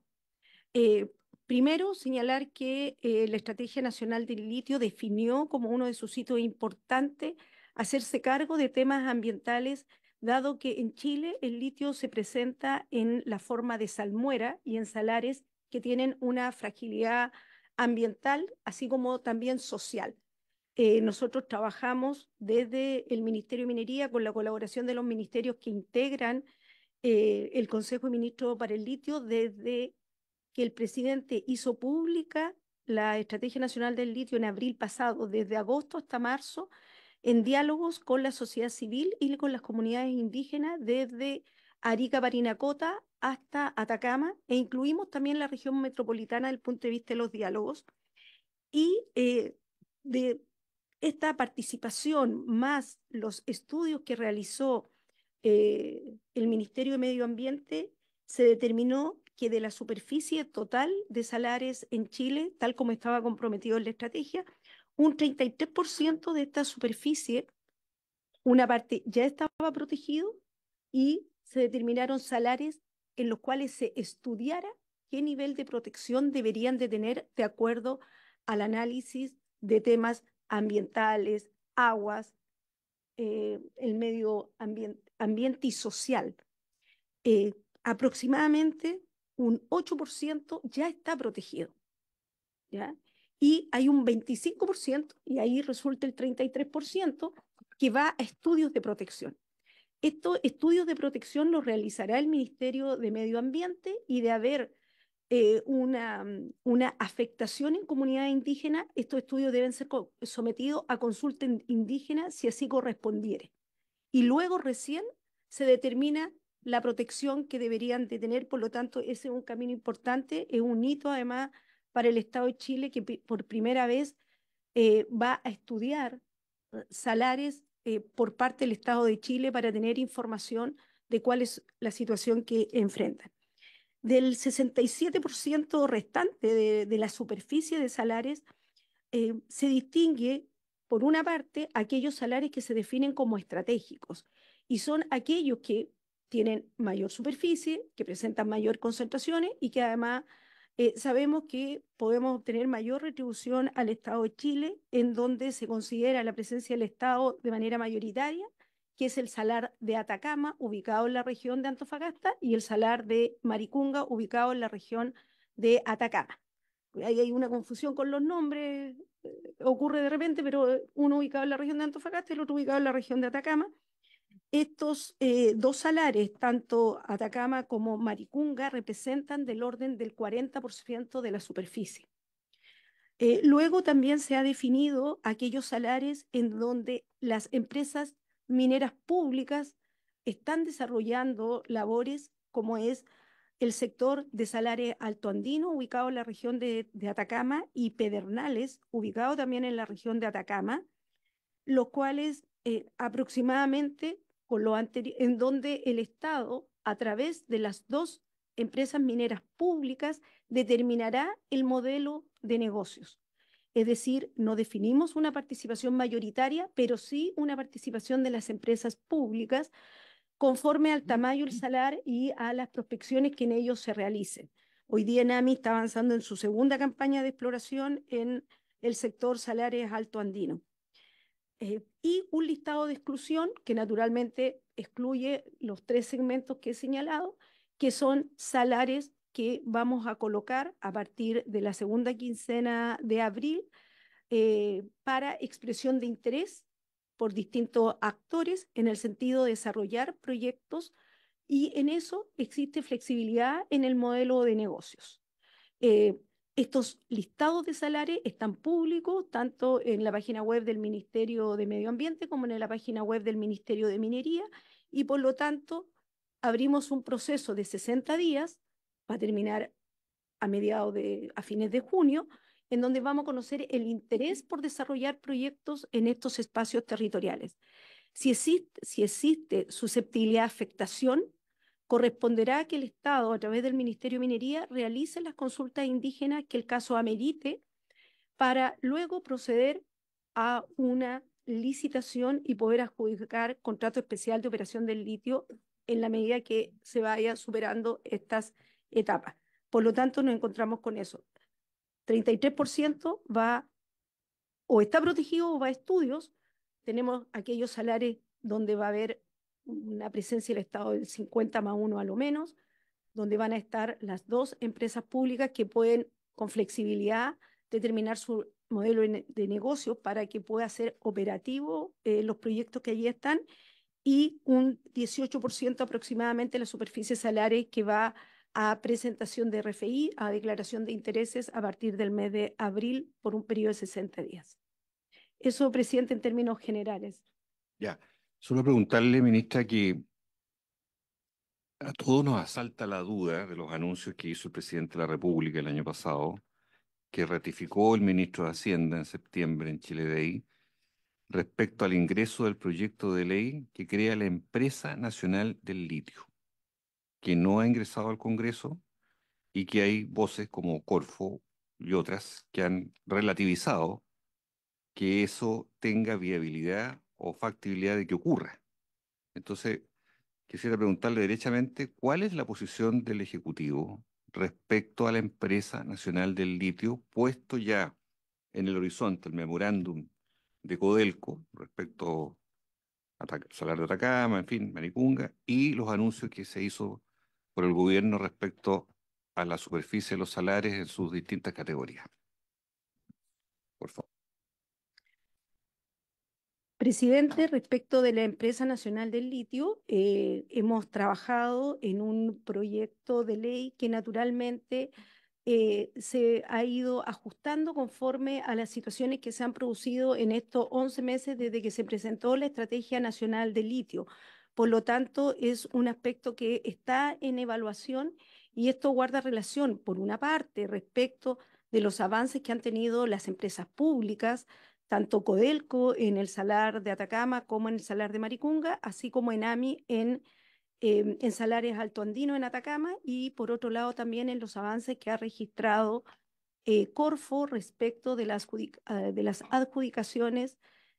Eh, primero, señalar que eh, la Estrategia Nacional del Litio definió como uno de sus hitos importantes hacerse cargo de temas ambientales, dado que en Chile el litio se presenta en la forma de salmuera y en salares que tienen una fragilidad ambiental, así como también social. Eh, nosotros trabajamos desde el Ministerio de Minería con la colaboración de los ministerios que integran eh, el Consejo de Ministros para el Litio, desde que el presidente hizo pública la Estrategia Nacional del Litio en abril pasado, desde agosto hasta marzo, en diálogos con la sociedad civil y con las comunidades indígenas desde Arica Parinacota hasta Atacama e incluimos también la región metropolitana del punto de vista de los diálogos y eh, de esta participación más los estudios que realizó eh, el Ministerio de Medio Ambiente se determinó que de la superficie total de salares en Chile, tal como estaba comprometido en la estrategia, un 33% de esta superficie, una parte ya estaba protegido y se determinaron salares en los cuales se estudiara qué nivel de protección deberían de tener de acuerdo al análisis de temas ambientales, aguas, eh, el medio ambiente, ambiente y social. Eh, aproximadamente un 8% ya está protegido. ¿ya? y hay un 25%, y ahí resulta el 33%, que va a estudios de protección. Estos estudios de protección los realizará el Ministerio de Medio Ambiente y de haber eh, una, una, afectación en comunidad indígena, estos estudios deben ser sometidos a consulta indígena si así correspondiere. Y luego recién se determina la protección que deberían de tener, por lo tanto ese es un camino importante, es un hito además para el Estado de Chile que por primera vez eh, va a estudiar eh, salares eh, por parte del Estado de Chile para tener información de cuál es la situación que enfrentan. Del 67% restante de, de, la superficie de salares, se distingue, por una parte, aquellos salarios que se definen como estratégicos y son aquellos que tienen mayor superficie, que presentan mayor concentraciones y que además eh, sabemos que podemos obtener mayor retribución al Estado de Chile, en donde se considera la presencia del Estado de manera mayoritaria, que es el salar de Atacama, ubicado en la región de Antofagasta, y el salar de Maricunga, ubicado en la región de Atacama. Ahí hay una confusión con los nombres, eh, ocurre de repente, pero uno ubicado en la región de Antofagasta y el otro ubicado en la región de Atacama. Estos eh, dos salares, tanto Atacama como Maricunga, representan del orden del 40% de la superficie. Eh, luego también se ha definido aquellos salares en donde las empresas mineras públicas están desarrollando labores como es el sector de salares Alto Andino, ubicado en la región de, Atacama, y Pedernales, ubicado también en la región de Atacama, los cuales eh, aproximadamente en donde el Estado, a través de las dos empresas mineras públicas, determinará el modelo de negocios. Es decir, no definimos una participación mayoritaria, pero sí una participación de las empresas públicas conforme al tamaño, del salar y a las prospecciones que en ellos se realicen. Hoy día NAMI está avanzando en su segunda campaña de exploración en el sector salares alto andino. Eh, y un listado de exclusión que naturalmente excluye los tres segmentos que he señalado, que son salarios que vamos a colocar a partir de la segunda quincena de abril eh, para expresión de interés por distintos actores en el sentido de desarrollar proyectos y en eso existe flexibilidad en el modelo de negocios. Eh, estos listados de salarios están públicos tanto en la página web del Ministerio de Medio Ambiente como en la página web del Ministerio de Minería y por lo tanto abrimos un proceso de 60 días, para terminar a mediados de, a fines de junio, en donde vamos a conocer el interés por desarrollar proyectos en estos espacios territoriales. Si existe, si existe susceptibilidad a afectación, corresponderá que el Estado, a través del Ministerio de Minería, realice las consultas indígenas que el caso amerite para luego proceder a una licitación y poder adjudicar contrato especial de operación del litio en la medida que se vaya superando estas etapas. Por lo tanto, nos encontramos con eso. 33% va o está protegido o va a estudios. Tenemos aquellos salares donde va a haber una presencia del Estado del 50 más 1 a lo menos, donde van a estar las dos empresas públicas que pueden con flexibilidad determinar su modelo de negocio para que pueda ser operativo eh, los proyectos que allí están y un 18% aproximadamente de la superficie salarial que va a presentación de RFI, a declaración de intereses a partir del mes de abril por un periodo de 60 días. Eso, presidente, en términos generales.
Ya. Solo preguntarle, ministra, que a todos nos asalta la duda de los anuncios que hizo el presidente de la República el año pasado, que ratificó el ministro de Hacienda en septiembre en Chile ahí respecto al ingreso del proyecto de ley que crea la Empresa Nacional del Litio, que no ha ingresado al Congreso y que hay voces como Corfo y otras que han relativizado que eso tenga viabilidad o factibilidad de que ocurra. Entonces, quisiera preguntarle derechamente cuál es la posición del Ejecutivo respecto a la empresa nacional del litio, puesto ya en el horizonte el memorándum de Codelco respecto al Salar de Atacama, en fin, Maricunga, y los anuncios que se hizo por el gobierno respecto a la superficie de los salares en sus distintas categorías.
Por favor. Presidente, respecto de la Empresa Nacional del Litio, eh, hemos trabajado en un proyecto de ley que naturalmente eh, se ha ido ajustando conforme a las situaciones que se han producido en estos 11 meses desde que se presentó la Estrategia Nacional del Litio. Por lo tanto, es un aspecto que está en evaluación y esto guarda relación, por una parte, respecto de los avances que han tenido las empresas públicas, tanto Codelco en el salar de Atacama como en el salar de Maricunga, así como en AMI en, eh, en salares altoandino en Atacama y por otro lado también en los avances que ha registrado eh, Corfo respecto de las, ah, de las adjudicaciones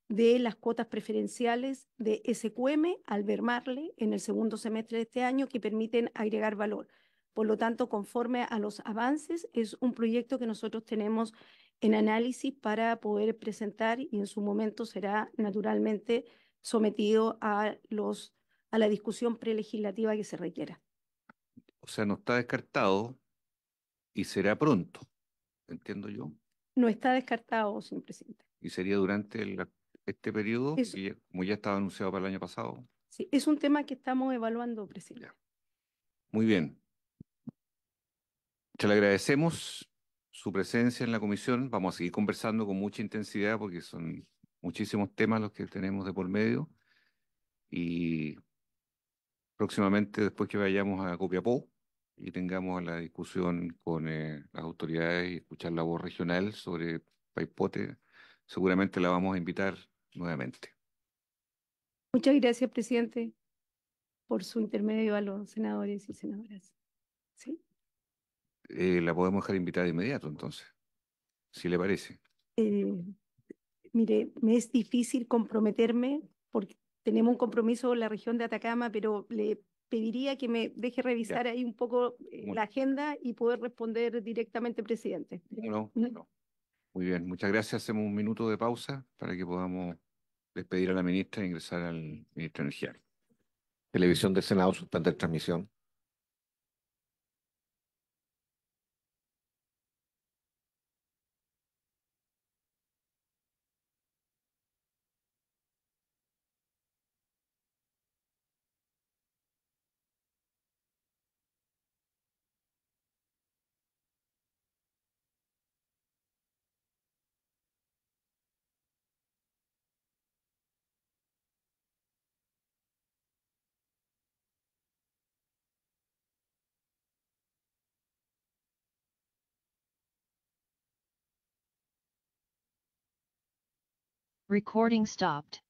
de las cuotas preferenciales de SQM al Bermarle en el segundo semestre de este año que permiten agregar valor. Por lo tanto, conforme a los avances, es un proyecto que nosotros tenemos en análisis para poder presentar y en su momento será naturalmente sometido a, los, a la discusión prelegislativa que se requiera.
O sea, no está descartado y será pronto, entiendo yo.
No está descartado, señor presidente.
¿Y sería durante este periodo, como ya estaba anunciado para el año pasado?
Sí, es un tema que estamos evaluando, presidente.
Muy bien. Se le agradecemos su presencia en la comisión. Vamos a seguir conversando con mucha intensidad porque son muchísimos temas los que tenemos de por medio. Y próximamente, después que vayamos a Copiapó y tengamos la discusión con eh, las autoridades y escuchar la voz regional sobre Paipote, seguramente la vamos a invitar nuevamente.
Muchas gracias, presidente, por su intermedio a los senadores y senadoras. ¿Sí?
Eh, la podemos dejar invitada de inmediato, entonces, si le parece.
Eh, mire, me es difícil comprometerme porque tenemos un compromiso en la región de Atacama, pero le pediría que me deje revisar ahí un poco eh, la agenda y poder responder directamente, presidente. No, no,
Muy bien, muchas gracias. Hacemos un minuto de pausa para que podamos despedir a la ministra e ingresar al ministro de Energía. Televisión de Senado, de transmisión.
Recording stopped.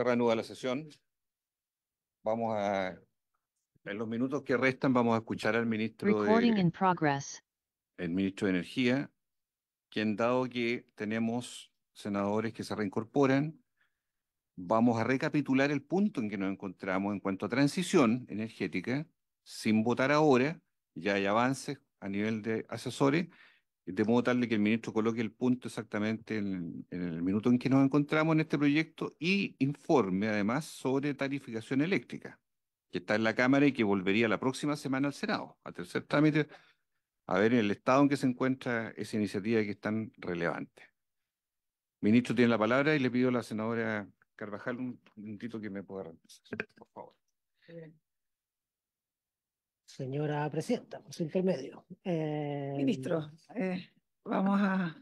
Se la sesión. Vamos a, en los minutos que restan, vamos a escuchar al ministro de, el ministro de Energía, quien dado que tenemos senadores que se reincorporan, vamos a recapitular el punto en que nos encontramos en cuanto a transición energética, sin votar ahora, ya hay avances a nivel de asesores, de modo tal que el ministro coloque el punto exactamente en, el minuto en que nos encontramos en este proyecto y informe además sobre tarificación eléctrica, que está en la Cámara y que volvería la próxima semana al Senado, a tercer trámite, a ver en el estado en que se encuentra esa iniciativa que es tan relevante. Ministro, tiene la palabra y le pido a la senadora Carvajal un minutito que me pueda reemplazar, por favor.
Señora
presidenta, por su intermedio. Eh, ministro,
eh,
vamos
a.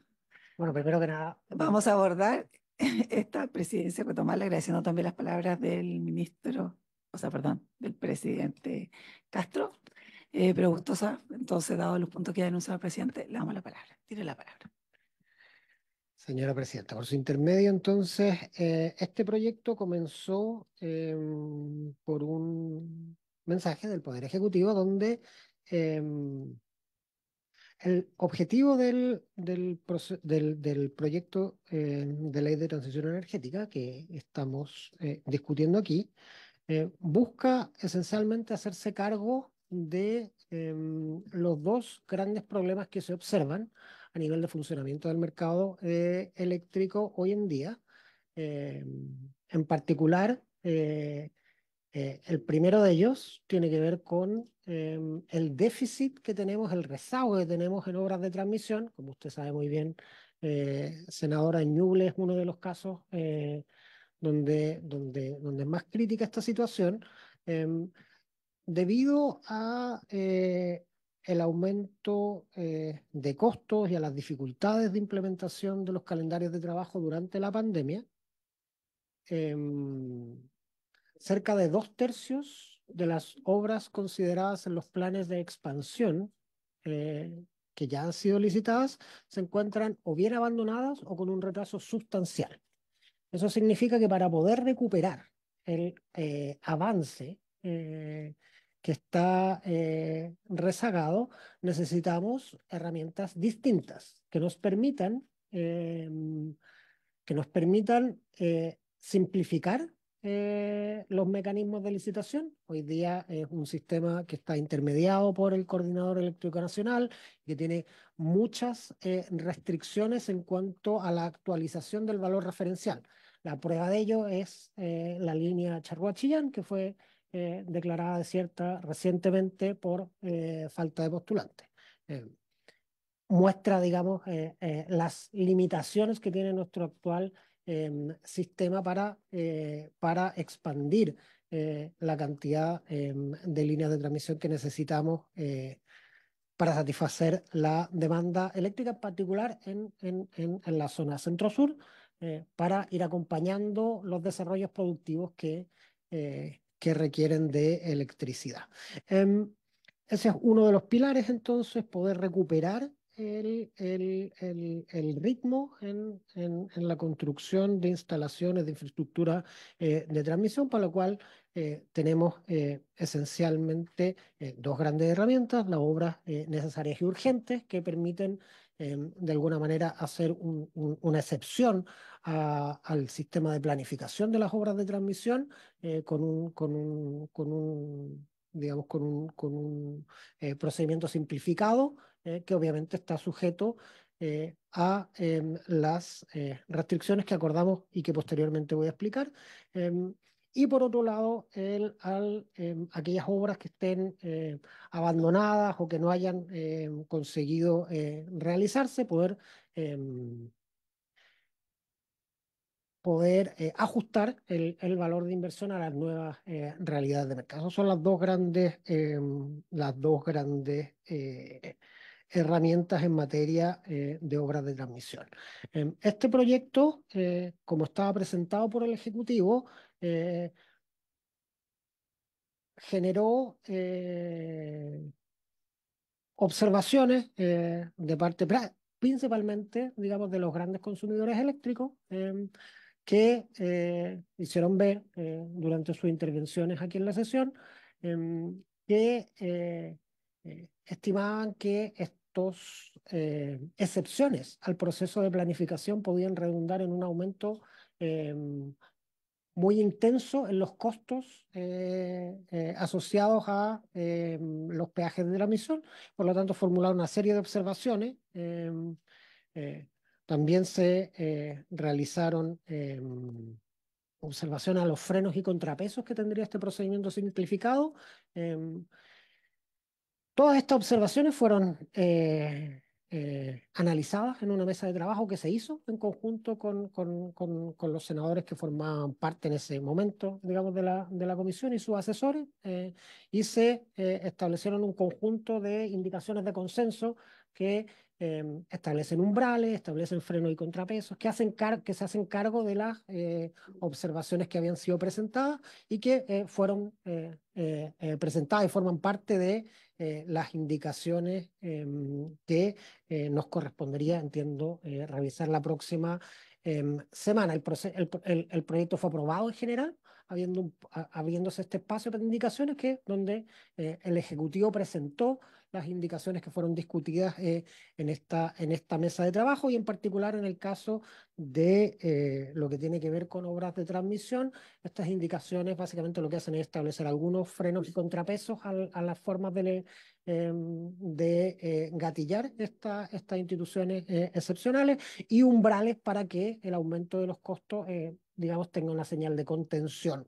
Bueno, primero que nada. Vamos a abordar esta presidencia Cotomala, agradeciendo también las palabras del ministro, o sea, perdón, del presidente Castro. Eh, pero gustosa, entonces, dado los puntos que ha denunciado el presidente, le damos la palabra. Tiene la palabra.
Señora Presidenta, por su intermedio, entonces, este proyecto comenzó em, por un mensaje del Poder Ejecutivo donde em, el objetivo del, del, proyecto eh, de ley de transición energética que estamos eh, discutiendo aquí eh, busca esencialmente hacerse cargo de em, los dos grandes problemas que se observan a nivel de funcionamiento del mercado eléctrico hoy en día. Em, en particular, eh, eh, el primero de ellos tiene que ver con em, el déficit que tenemos, el rezago que tenemos en obras de transmisión. Como usted sabe muy bien, eh, senadora Ñuble es uno de los casos eh, donde, donde, donde es más crítica esta situación, em, debido a el aumento de costos y a las dificultades de implementación de los calendarios de trabajo durante la pandemia. Em, cerca de dos tercios de las obras consideradas en los planes de expansión eh, que ya han sido licitadas se encuentran o bien abandonadas o con un retraso sustancial. Eso significa que para poder recuperar el eh, avance eh, que está rezagado, necesitamos herramientas distintas que nos permitan, que nos permitan simplificar eh, los mecanismos de licitación. Hoy día es un sistema que está intermediado por el Coordinador Eléctrico Nacional, que tiene muchas eh, restricciones en cuanto a la actualización del valor referencial. La prueba de ello es eh, la línea Charhuachillán que fue eh, declarada desierta recientemente por falta de postulantes muestra, digamos, las limitaciones que tiene nuestro actual Em, sistema para, eh, para expandir eh, la cantidad em, de líneas de transmisión que necesitamos eh, para satisfacer la demanda eléctrica, en particular en, la zona centro-sur, para ir acompañando los desarrollos productivos que, que requieren de electricidad. Em, ese es uno de los pilares, entonces, poder recuperar el, el, el, ritmo en, en, la construcción de instalaciones de infraestructura eh, de transmisión, para lo cual eh, tenemos eh, esencialmente dos grandes herramientas, las obras necesarias y urgentes, que permiten em, de alguna manera hacer una excepción al sistema de planificación de las obras de transmisión con un, con, con un digamos, con un, con un procedimiento simplificado eh, que obviamente está sujeto eh, a em, las eh, restricciones que acordamos y que posteriormente voy a explicar. Em, y por otro lado, al, em, aquellas obras que estén abandonadas o que no hayan conseguido realizarse, poder poder ajustar el, valor de inversión a las nuevas realidades de mercado. son las dos grandes, las dos grandes herramientas en materia eh, de obras de transmisión. Em, este proyecto, eh, como estaba presentado por el Ejecutivo, eh, generó observaciones de parte principalmente, digamos, de los grandes consumidores eléctricos em, que hicieron ver durante sus intervenciones aquí en la sesión em, que estimaban que eh, excepciones al proceso de planificación podían redundar en un aumento eh, muy intenso en los costos eh, asociados a los peajes de la misión Por lo tanto, formularon una serie de observaciones. también se realizaron observaciones a los frenos y contrapesos que tendría este procedimiento simplificado. Todas estas observaciones fueron eh, eh, analizadas en una mesa de trabajo que se hizo en conjunto con, los senadores que formaban parte en ese momento, digamos, de la, comisión y sus asesores, eh, y se establecieron un conjunto de indicaciones de consenso que Em, establecen umbrales, establecen frenos y contrapesos, que, hacen que se hacen cargo de las eh, observaciones que habían sido presentadas y que eh, fueron eh, presentadas y forman parte de las indicaciones em, que nos correspondería, entiendo, revisar la próxima em, semana. El, proyecto fue aprobado en general. Habiendo, este espacio de indicaciones que donde el Ejecutivo presentó las indicaciones que fueron discutidas eh, en, esta, en esta mesa de trabajo y en particular en el caso de eh, lo que tiene que ver con obras de transmisión. Estas indicaciones básicamente lo que hacen es establecer algunos frenos y contrapesos a, las formas de, em, de eh, gatillar estas instituciones excepcionales y umbrales para que el aumento de los costos digamos, tenga una señal de contención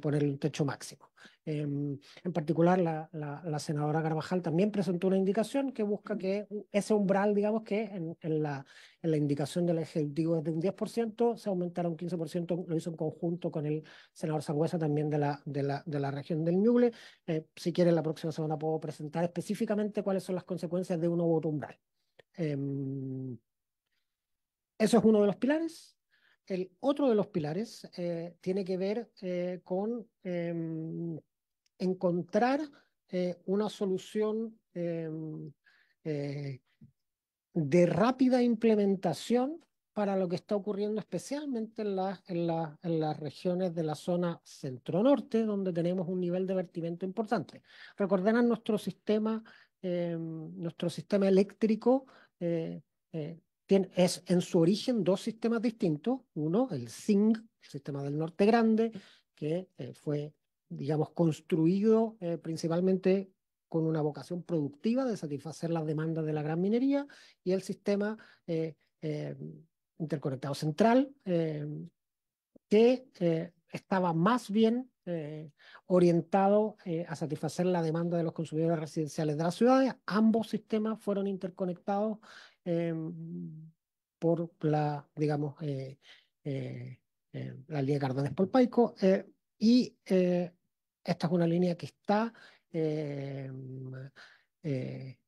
por el techo máximo. Em, en particular, la, la, la, senadora Carvajal también presentó una indicación que busca que ese umbral, digamos, que en, la, en la indicación del Ejecutivo es de un 10%, se aumentara un 15%, lo hizo en conjunto con el senador Sangüesa también de la, de la, de la región del Ñuble. Eh, si quieren, la próxima semana puedo presentar específicamente cuáles son las consecuencias de un nuevo umbral. Em, eso es uno de los pilares. El otro de los pilares eh, tiene que ver eh, con em, encontrar eh, una solución em, eh, de rápida implementación para lo que está ocurriendo especialmente en, la, en, en las regiones de la zona centro-norte, donde tenemos un nivel de vertimiento importante. Recordarán nuestro sistema, em, nuestro sistema eléctrico eh, tiene, es en su origen dos sistemas distintos. Uno, el SING, el sistema del norte grande, que fue digamos, construido eh, principalmente con una vocación productiva de satisfacer las demandas de la gran minería y el sistema eh, eh, interconectado central que estaba más bien orientado a satisfacer la demanda de los consumidores residenciales de las ciudades. Ambos sistemas fueron interconectados por la, digamos, la línea Cardones-Polpaico y esta es una línea que está eh, mm, eh,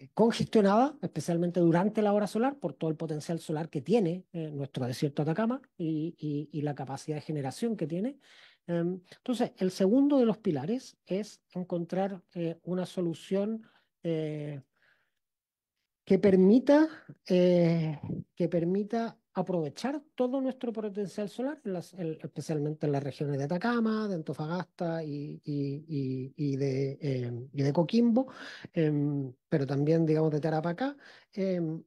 eh, congestionada, especialmente durante la hora solar, por todo el potencial solar que tiene nuestro desierto Atacama y, y, la capacidad de generación que tiene. Em, entonces, el segundo de los pilares es encontrar una solución que permita, que permita aprovechar todo nuestro potencial solar, especialmente en las regiones de Atacama, de Antofagasta y, de, em, de, Coquimbo, em, pero también, digamos, de Tarapacá. Em,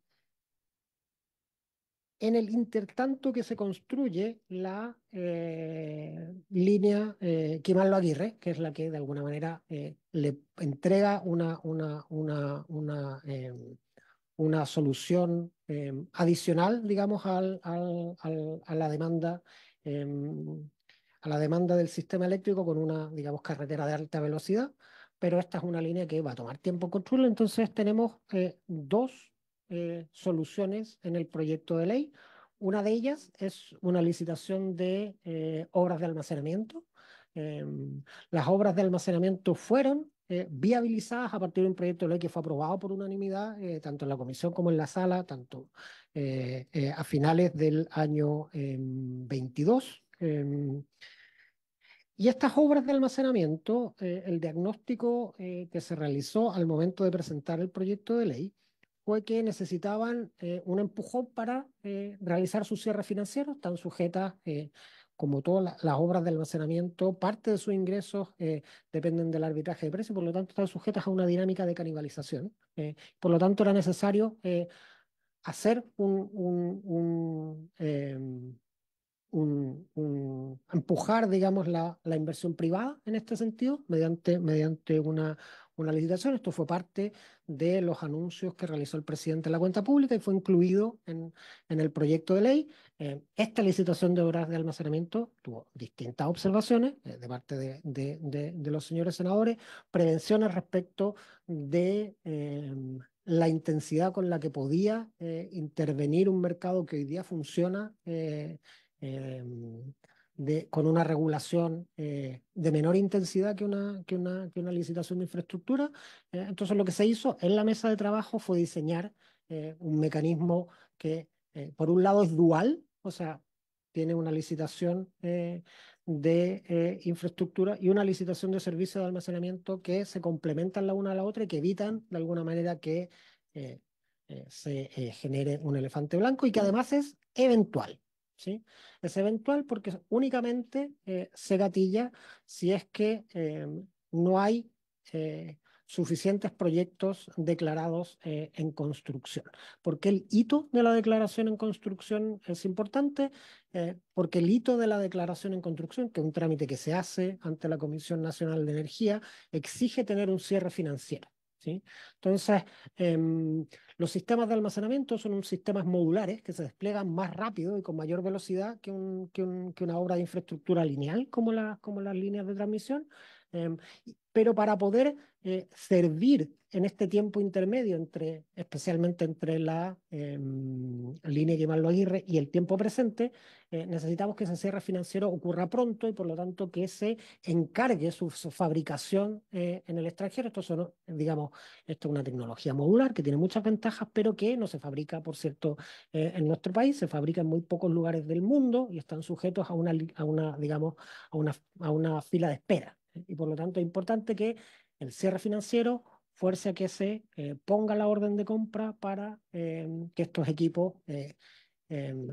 en el intertanto que se construye la eh, línea eh, Quimallo Aguirre, que es la que de alguna manera eh, le entrega una, una, una, una solución Em, adicional, digamos, a la demanda. Em, a la demanda del sistema eléctrico con una, digamos, carretera de alta velocidad, pero esta es una línea que va a tomar tiempo construirla, entonces tenemos eh, dos eh, soluciones en el proyecto de ley. Una de ellas es una licitación de eh, obras de almacenamiento. Em, las obras de almacenamiento fueron eh, viabilizadas a partir de un proyecto de ley que fue aprobado por unanimidad, eh, tanto en la comisión como en la sala, tanto eh, a finales del año 22. Em, em. y estas obras de almacenamiento, el diagnóstico que se realizó al momento de presentar el proyecto de ley fue que necesitaban un empujón para realizar su cierre financiero, están sujetas como todas las obras de almacenamiento, parte de sus ingresos eh, dependen del arbitraje de precios, por lo tanto están sujetas a una dinámica de canibalización. Eh, por lo tanto, era necesario eh, hacer em, un, empujar, digamos, la, la, inversión privada en este sentido mediante, mediante una, una licitación. Esto fue parte de los anuncios que realizó el presidente de la cuenta pública y fue incluido en, el proyecto de ley. Eh, esta licitación de obras de almacenamiento tuvo distintas observaciones eh, de parte de, los señores senadores, prevenciones respecto de... Eh, la intensidad con la que podía intervenir un mercado que hoy día funciona con una regulación eh, de menor intensidad que una, licitación de infraestructura. Eh, entonces lo que se hizo en la mesa de trabajo fue diseñar eh, un mecanismo que, por un lado, es dual, o sea, tiene una licitación de infraestructura y una licitación de servicios de almacenamiento que se complementan la una a la otra y que evitan, de alguna manera, que se genere un elefante blanco y que mm. además es eventual. Es eventual porque únicamente eh, se gatilla si es que eh, no hay eh, suficientes proyectos declarados en construcción. ¿Por qué el hito de la declaración en construcción es importante? porque el hito de la declaración en construcción, que es un trámite que se hace ante la Comisión Nacional de Energía, exige tener un cierre financiero. Entonces, em, los sistemas de almacenamiento son sistemas modulares que se despliegan más rápido y con mayor velocidad que, que, una obra de infraestructura lineal como, como las líneas de transmisión Em, pero para poder eh, servir en este tiempo intermedio, entre, especialmente entre la em, línea Guimarães Aguirre y el tiempo presente, eh, necesitamos que ese cierre financiero ocurra pronto y por lo tanto que se encargue su, fabricación eh, en el extranjero. Esto, son, digamos, esto es una tecnología modular que tiene muchas ventajas, pero que no se fabrica, por cierto, en nuestro país, se fabrica en muy pocos lugares del mundo y están sujetos a una, digamos, a una fila de espera. Y por lo tanto es importante que el cierre financiero fuerce a que se eh, ponga la orden de compra para em, que estos equipos eh, em,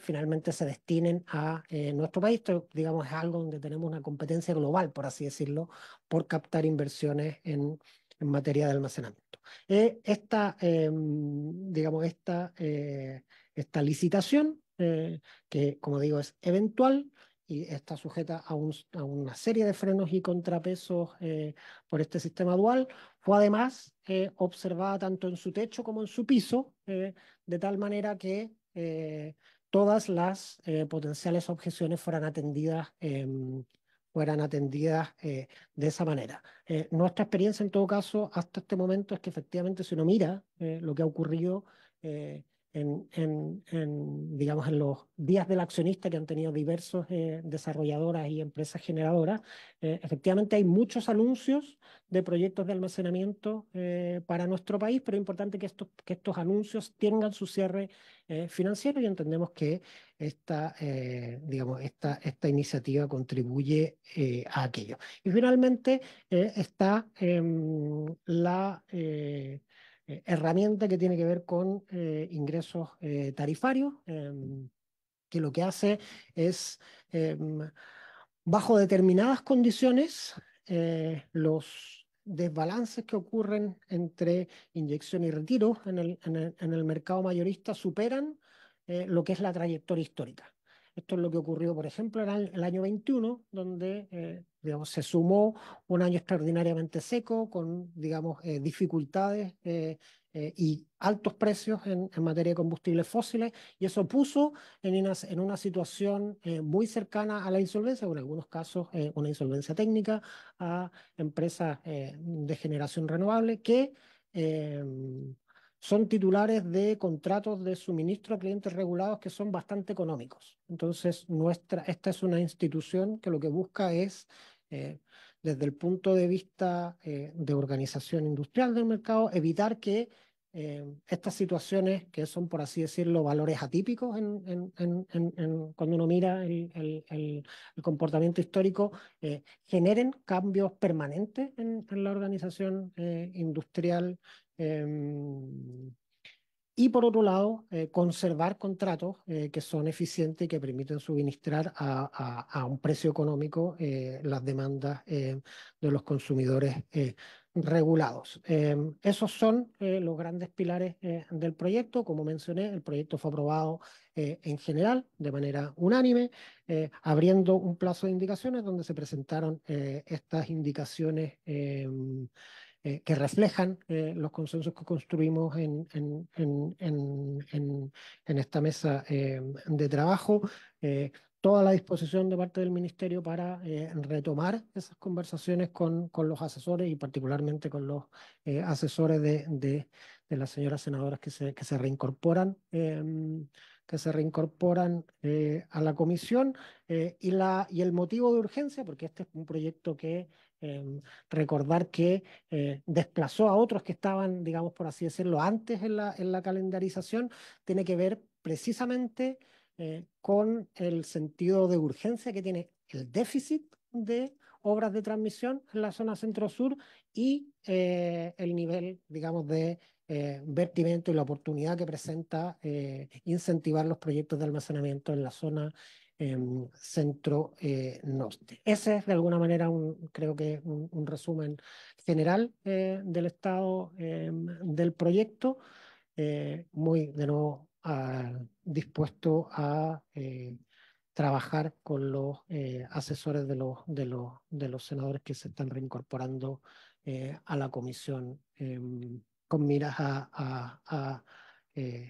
finalmente se destinen a eh, nuestro país. Esto, digamos, es algo donde tenemos una competencia global, por así decirlo, por captar inversiones en, materia de almacenamiento. Em, esta licitación, que como digo es eventual, y está sujeta a, una serie de frenos y contrapesos eh, por este sistema dual. Fue además eh, observada tanto en su techo como en su piso, eh, de tal manera que todas las potenciales objeciones fueran atendidas em, fueran atendidas de esa manera. nuestra experiencia en todo caso hasta este momento es que efectivamente si uno mira lo que ha ocurrido en, digamos, en los días del accionista que han tenido diversos eh, desarrolladoras y empresas generadoras, eh, efectivamente hay muchos anuncios de proyectos de almacenamiento eh, para nuestro país, pero es importante que estos, que estos anuncios tengan su cierre financiero y entendemos que esta, digamos, esta, esta iniciativa contribuye a aquello. Y finalmente está em, la eh, herramienta que tiene que ver con eh, ingresos eh, tarifarios, em, que lo que hace es, em, bajo determinadas condiciones, los desbalances que ocurren entre inyección y retiro en el, en el mercado mayorista superan lo que es la trayectoria histórica. Esto es lo que ocurrió, por ejemplo, en el año 21, donde eh, digamos, se sumó un año extraordinariamente seco, con digamos, eh, dificultades eh, y altos precios en, materia de combustibles fósiles, y eso puso en en una situación muy cercana a la insolvencia, o en algunos casos una insolvencia técnica, a empresas de generación renovable que son titulares de contratos de suministro a clientes regulados que son bastante económicos. Entonces, nuestra, esta es una institución que lo que busca es, eh, desde el punto de vista eh, de organización industrial del mercado, evitar que eh, estas situaciones que son, por así decirlo, valores atípicos cuando uno mira el, comportamiento histórico, generen cambios permanentes en, la organización industrial Em, y por otro lado, eh, conservar contratos eh, que son eficientes y que permiten suministrar a, un precio económico eh, las demandas de los consumidores regulados. Em, esos son los grandes pilares del proyecto. Como mencioné, el proyecto fue aprobado en general, de manera unánime, abriendo un plazo de indicaciones donde se presentaron estas indicaciones em, eh, que reflejan eh, los consensos que construimos en, en, en, esta mesa eh, de trabajo. toda la disposición de parte del Ministerio para retomar esas conversaciones con, con, los asesores y particularmente con los asesores de, de, las señoras senadoras que se, que se reincorporan em, que se reincorporan a la comisión y, la, y el motivo de urgencia, porque este es un proyecto que Em, recordar que eh, desplazó a otros que estaban, digamos, por así decirlo, antes en la, calendarización, tiene que ver precisamente eh, con el sentido de urgencia que tiene el déficit de obras de transmisión en la zona centro-sur y eh, el nivel, digamos, de vertimiento y la oportunidad que presenta incentivar los proyectos de almacenamiento en la zona Em, centro-norte. Eh, Ese es de alguna manera, un, creo que, un, resumen general eh, del estado em, del proyecto, eh, muy de nuevo ah, dispuesto a trabajar con los asesores de los, de, los, senadores que se están reincorporando a la comisión em, con miras a, a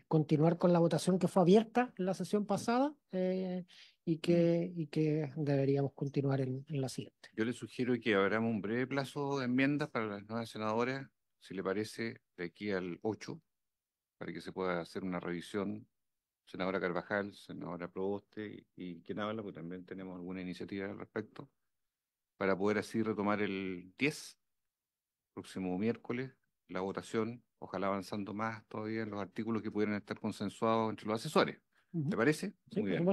continuar con la votación que fue abierta en la sesión pasada y que, que deberíamos continuar en, la siguiente.
Yo le sugiero que abramos un breve plazo de enmiendas para las nuevas senadoras, si le parece, de aquí al 8, para que se pueda hacer una revisión. Senadora Carvajal, senadora Proboste y quien habla, porque también tenemos alguna iniciativa al respecto, para poder así retomar el 10, próximo miércoles, la votación, ojalá avanzando más todavía en los artículos que pudieran estar consensuados entre los asesores. ¿Te parece? Sí, Muy bien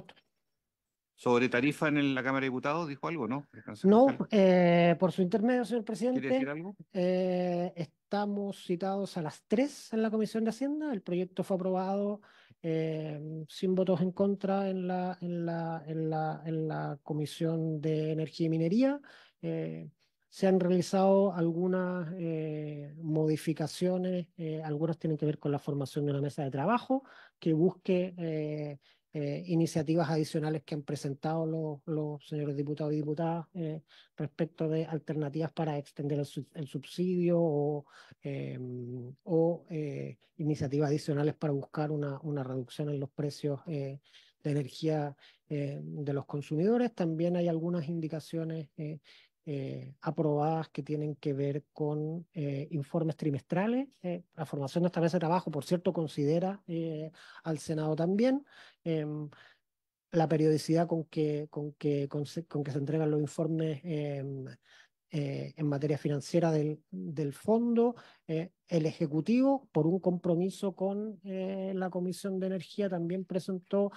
sobre tarifa en la Cámara de Diputados, ¿dijo algo, no?
No, eh, por su intermedio, señor presidente. Eh, estamos citados a las 3 en la Comisión de Hacienda. El proyecto fue aprobado eh, sin votos en contra en la, en la, en la Comisión de Energía y Minería. se han realizado algunas modificaciones, algunas tienen que ver con la formación de una mesa de trabajo que busque eh, iniciativas adicionales que han presentado los, señores diputados y diputadas eh, respecto de alternativas para extender el, subsidio o, eh, o iniciativas adicionales para buscar una, una reducción en los precios de energía de los consumidores. También hay algunas indicaciones eh, aprobadas que tienen que ver con eh, informes trimestrales. Eh, la formación de esta mesa de trabajo, por cierto, considera al Senado también. Em, la periodicidad con que, con, que, que se entregan los informes em, en materia financiera del, del fondo, el Ejecutivo, por un compromiso con la Comisión de Energía, también presentó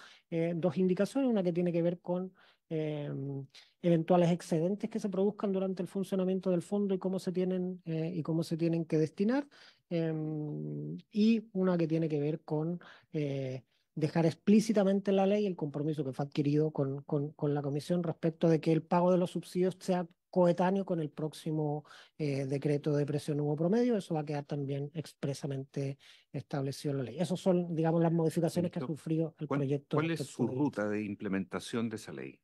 dos indicaciones, una que tiene que ver con Em, eventuales excedentes que se produzcan durante el funcionamiento del fondo y cómo se tienen, eh, y cómo se tienen que destinar, em, y una que tiene que ver con eh, dejar explícitamente en la ley el compromiso que fue adquirido con, con, la Comisión respecto de que el pago de los subsidios sea coetáneo con el próximo eh, decreto de presión nuevo promedio, eso va a quedar también expresamente establecido en la ley. Esas son, digamos, las modificaciones que ha sufrido
el proyecto. ¿Cuál es su ruta de implementación de esa ley?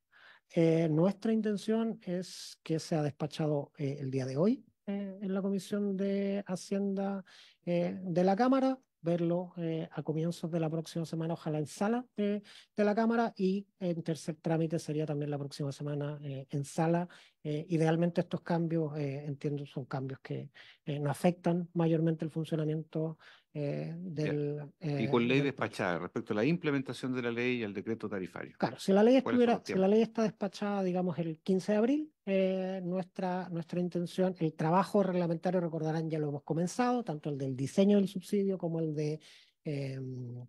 Eh, nuestra intención es que sea despachado eh, el día de hoy mm. en la Comisión de Hacienda eh, de la Cámara verlo eh, a comienzos de la próxima semana, ojalá en sala de, la Cámara y en tercer trámite sería también la próxima semana eh, en sala. Eh, idealmente estos cambios, entiendo, son cambios que no afectan mayormente el funcionamiento del... y con
ley despachada, respecto a la implementación de la ley y al decreto tarifario. Claro, si la ley, estuviera, si la
ley está despachada, digamos, el 15 de abril, eh, nuestra, nuestra intención. El trabajo reglamentario, recordarán, ya lo hemos comenzado, tanto el del diseño del subsidio como el de, eh,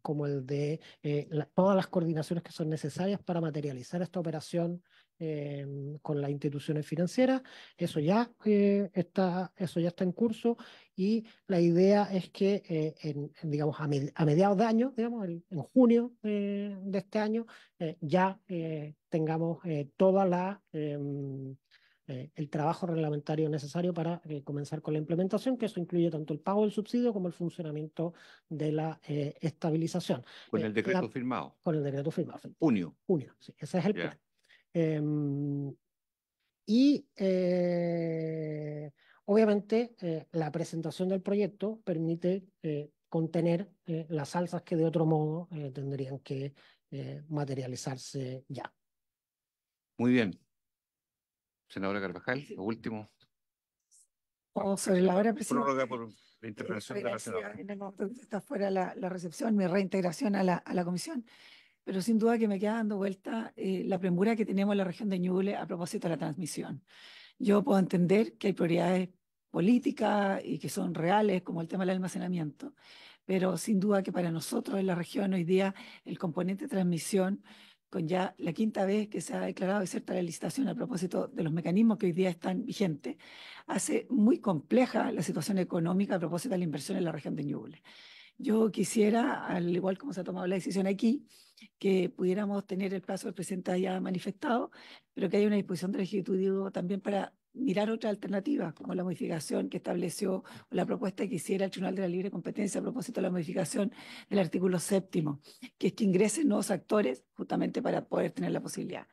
como el de eh, todas las coordinaciones que son necesarias para materializar esta operación eh, con las instituciones financieras. Eso ya, está, eso ya está en curso y la idea es que, en, digamos, a, mediados de año, digamos, en junio de este año, ya tengamos toda la em, eh, el trabajo reglamentario necesario para eh, comenzar con la implementación, que eso incluye tanto el pago del subsidio como el funcionamiento de la eh, estabilización. Con el decreto firmado. Con el decreto firmado. Junio. Junio, sí, ese es el plan. Em, y obviamente la presentación del proyecto permite contener las alzas que de otro modo tendrían que materializarse ya.
Muy bien. Senadora Carvajal, último.
O sobre la hora, presidente.
por la intervención de la senadora. En
el está fuera la, recepción, mi reintegración a la, comisión. Pero sin duda que me queda dando vuelta eh, la premura que tenemos en la región de Ñuble a propósito de la transmisión. Yo puedo entender que hay prioridades políticas y que son reales, como el tema del almacenamiento, pero sin duda que para nosotros en la región hoy día el componente de transmisión ya la quinta vez que se ha declarado cierta la licitación a propósito de los mecanismos que hoy día están vigentes, hace muy compleja la situación económica a propósito de la inversión en la región de Ñuble. Yo quisiera, al igual como se ha tomado la decisión aquí, que pudiéramos tener el plazo del presidente ya manifestado, pero que haya una disposición del Ejecutivo también para mirar otra alternativa, como la modificación que estableció la propuesta que hiciera el Tribunal de la Libre Competencia a propósito de la modificación del artículo séptimo, que es que ingresen nuevos actores justamente para poder tener la posibilidad.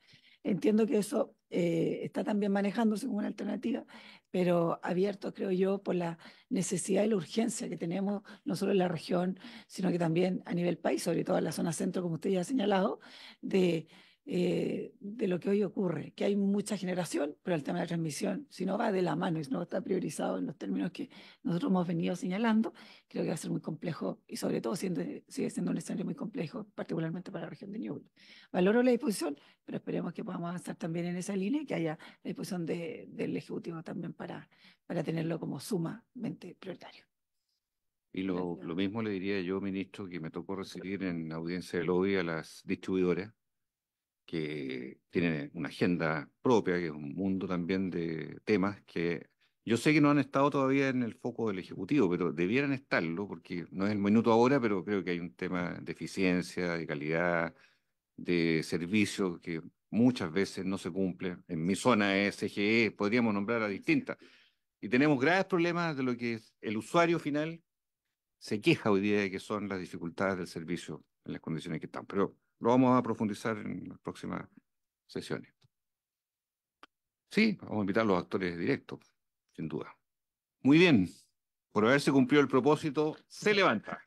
Entiendo que eso eh, está también manejándose como una alternativa, pero abierto, creo yo, por la necesidad y la urgencia que tenemos, no solo en la región, sino que también a nivel país, sobre todo en la zona centro, como usted ya ha señalado, de eh, de lo que hoy ocurre, que hay mucha generación, pero el tema de la transmisión, si no va de la mano y si no está priorizado en los términos que nosotros hemos venido señalando, creo que va a ser muy complejo y sobre todo sigue siendo un escenario muy complejo, particularmente para la región de Ñuble. Valoro la disposición, pero esperemos que podamos avanzar también en esa línea y que haya la disposición del Ejecutivo también para, para tenerlo como sumamente prioritario.
Y lo, lo mismo le diría yo, ministro, que me tocó recibir en audiencia de lobby a las distribuidoras que tiene una agenda propia, que es un mundo también de temas que yo sé que no han estado todavía en el foco del Ejecutivo, pero debieran estarlo, porque no es el minuto ahora, pero creo que hay un tema de eficiencia, de calidad, de servicio que muchas veces no se cumple. En mi zona es e, podríamos nombrar a distintas. Y tenemos graves problemas de lo que es el usuario final se queja hoy día de que son las dificultades del servicio en las condiciones que están. Pero lo vamos a profundizar en las próximas sesiones. Sí, vamos a invitar a los actores directos, sin duda. Muy bien, por haberse cumplido el propósito, se levanta.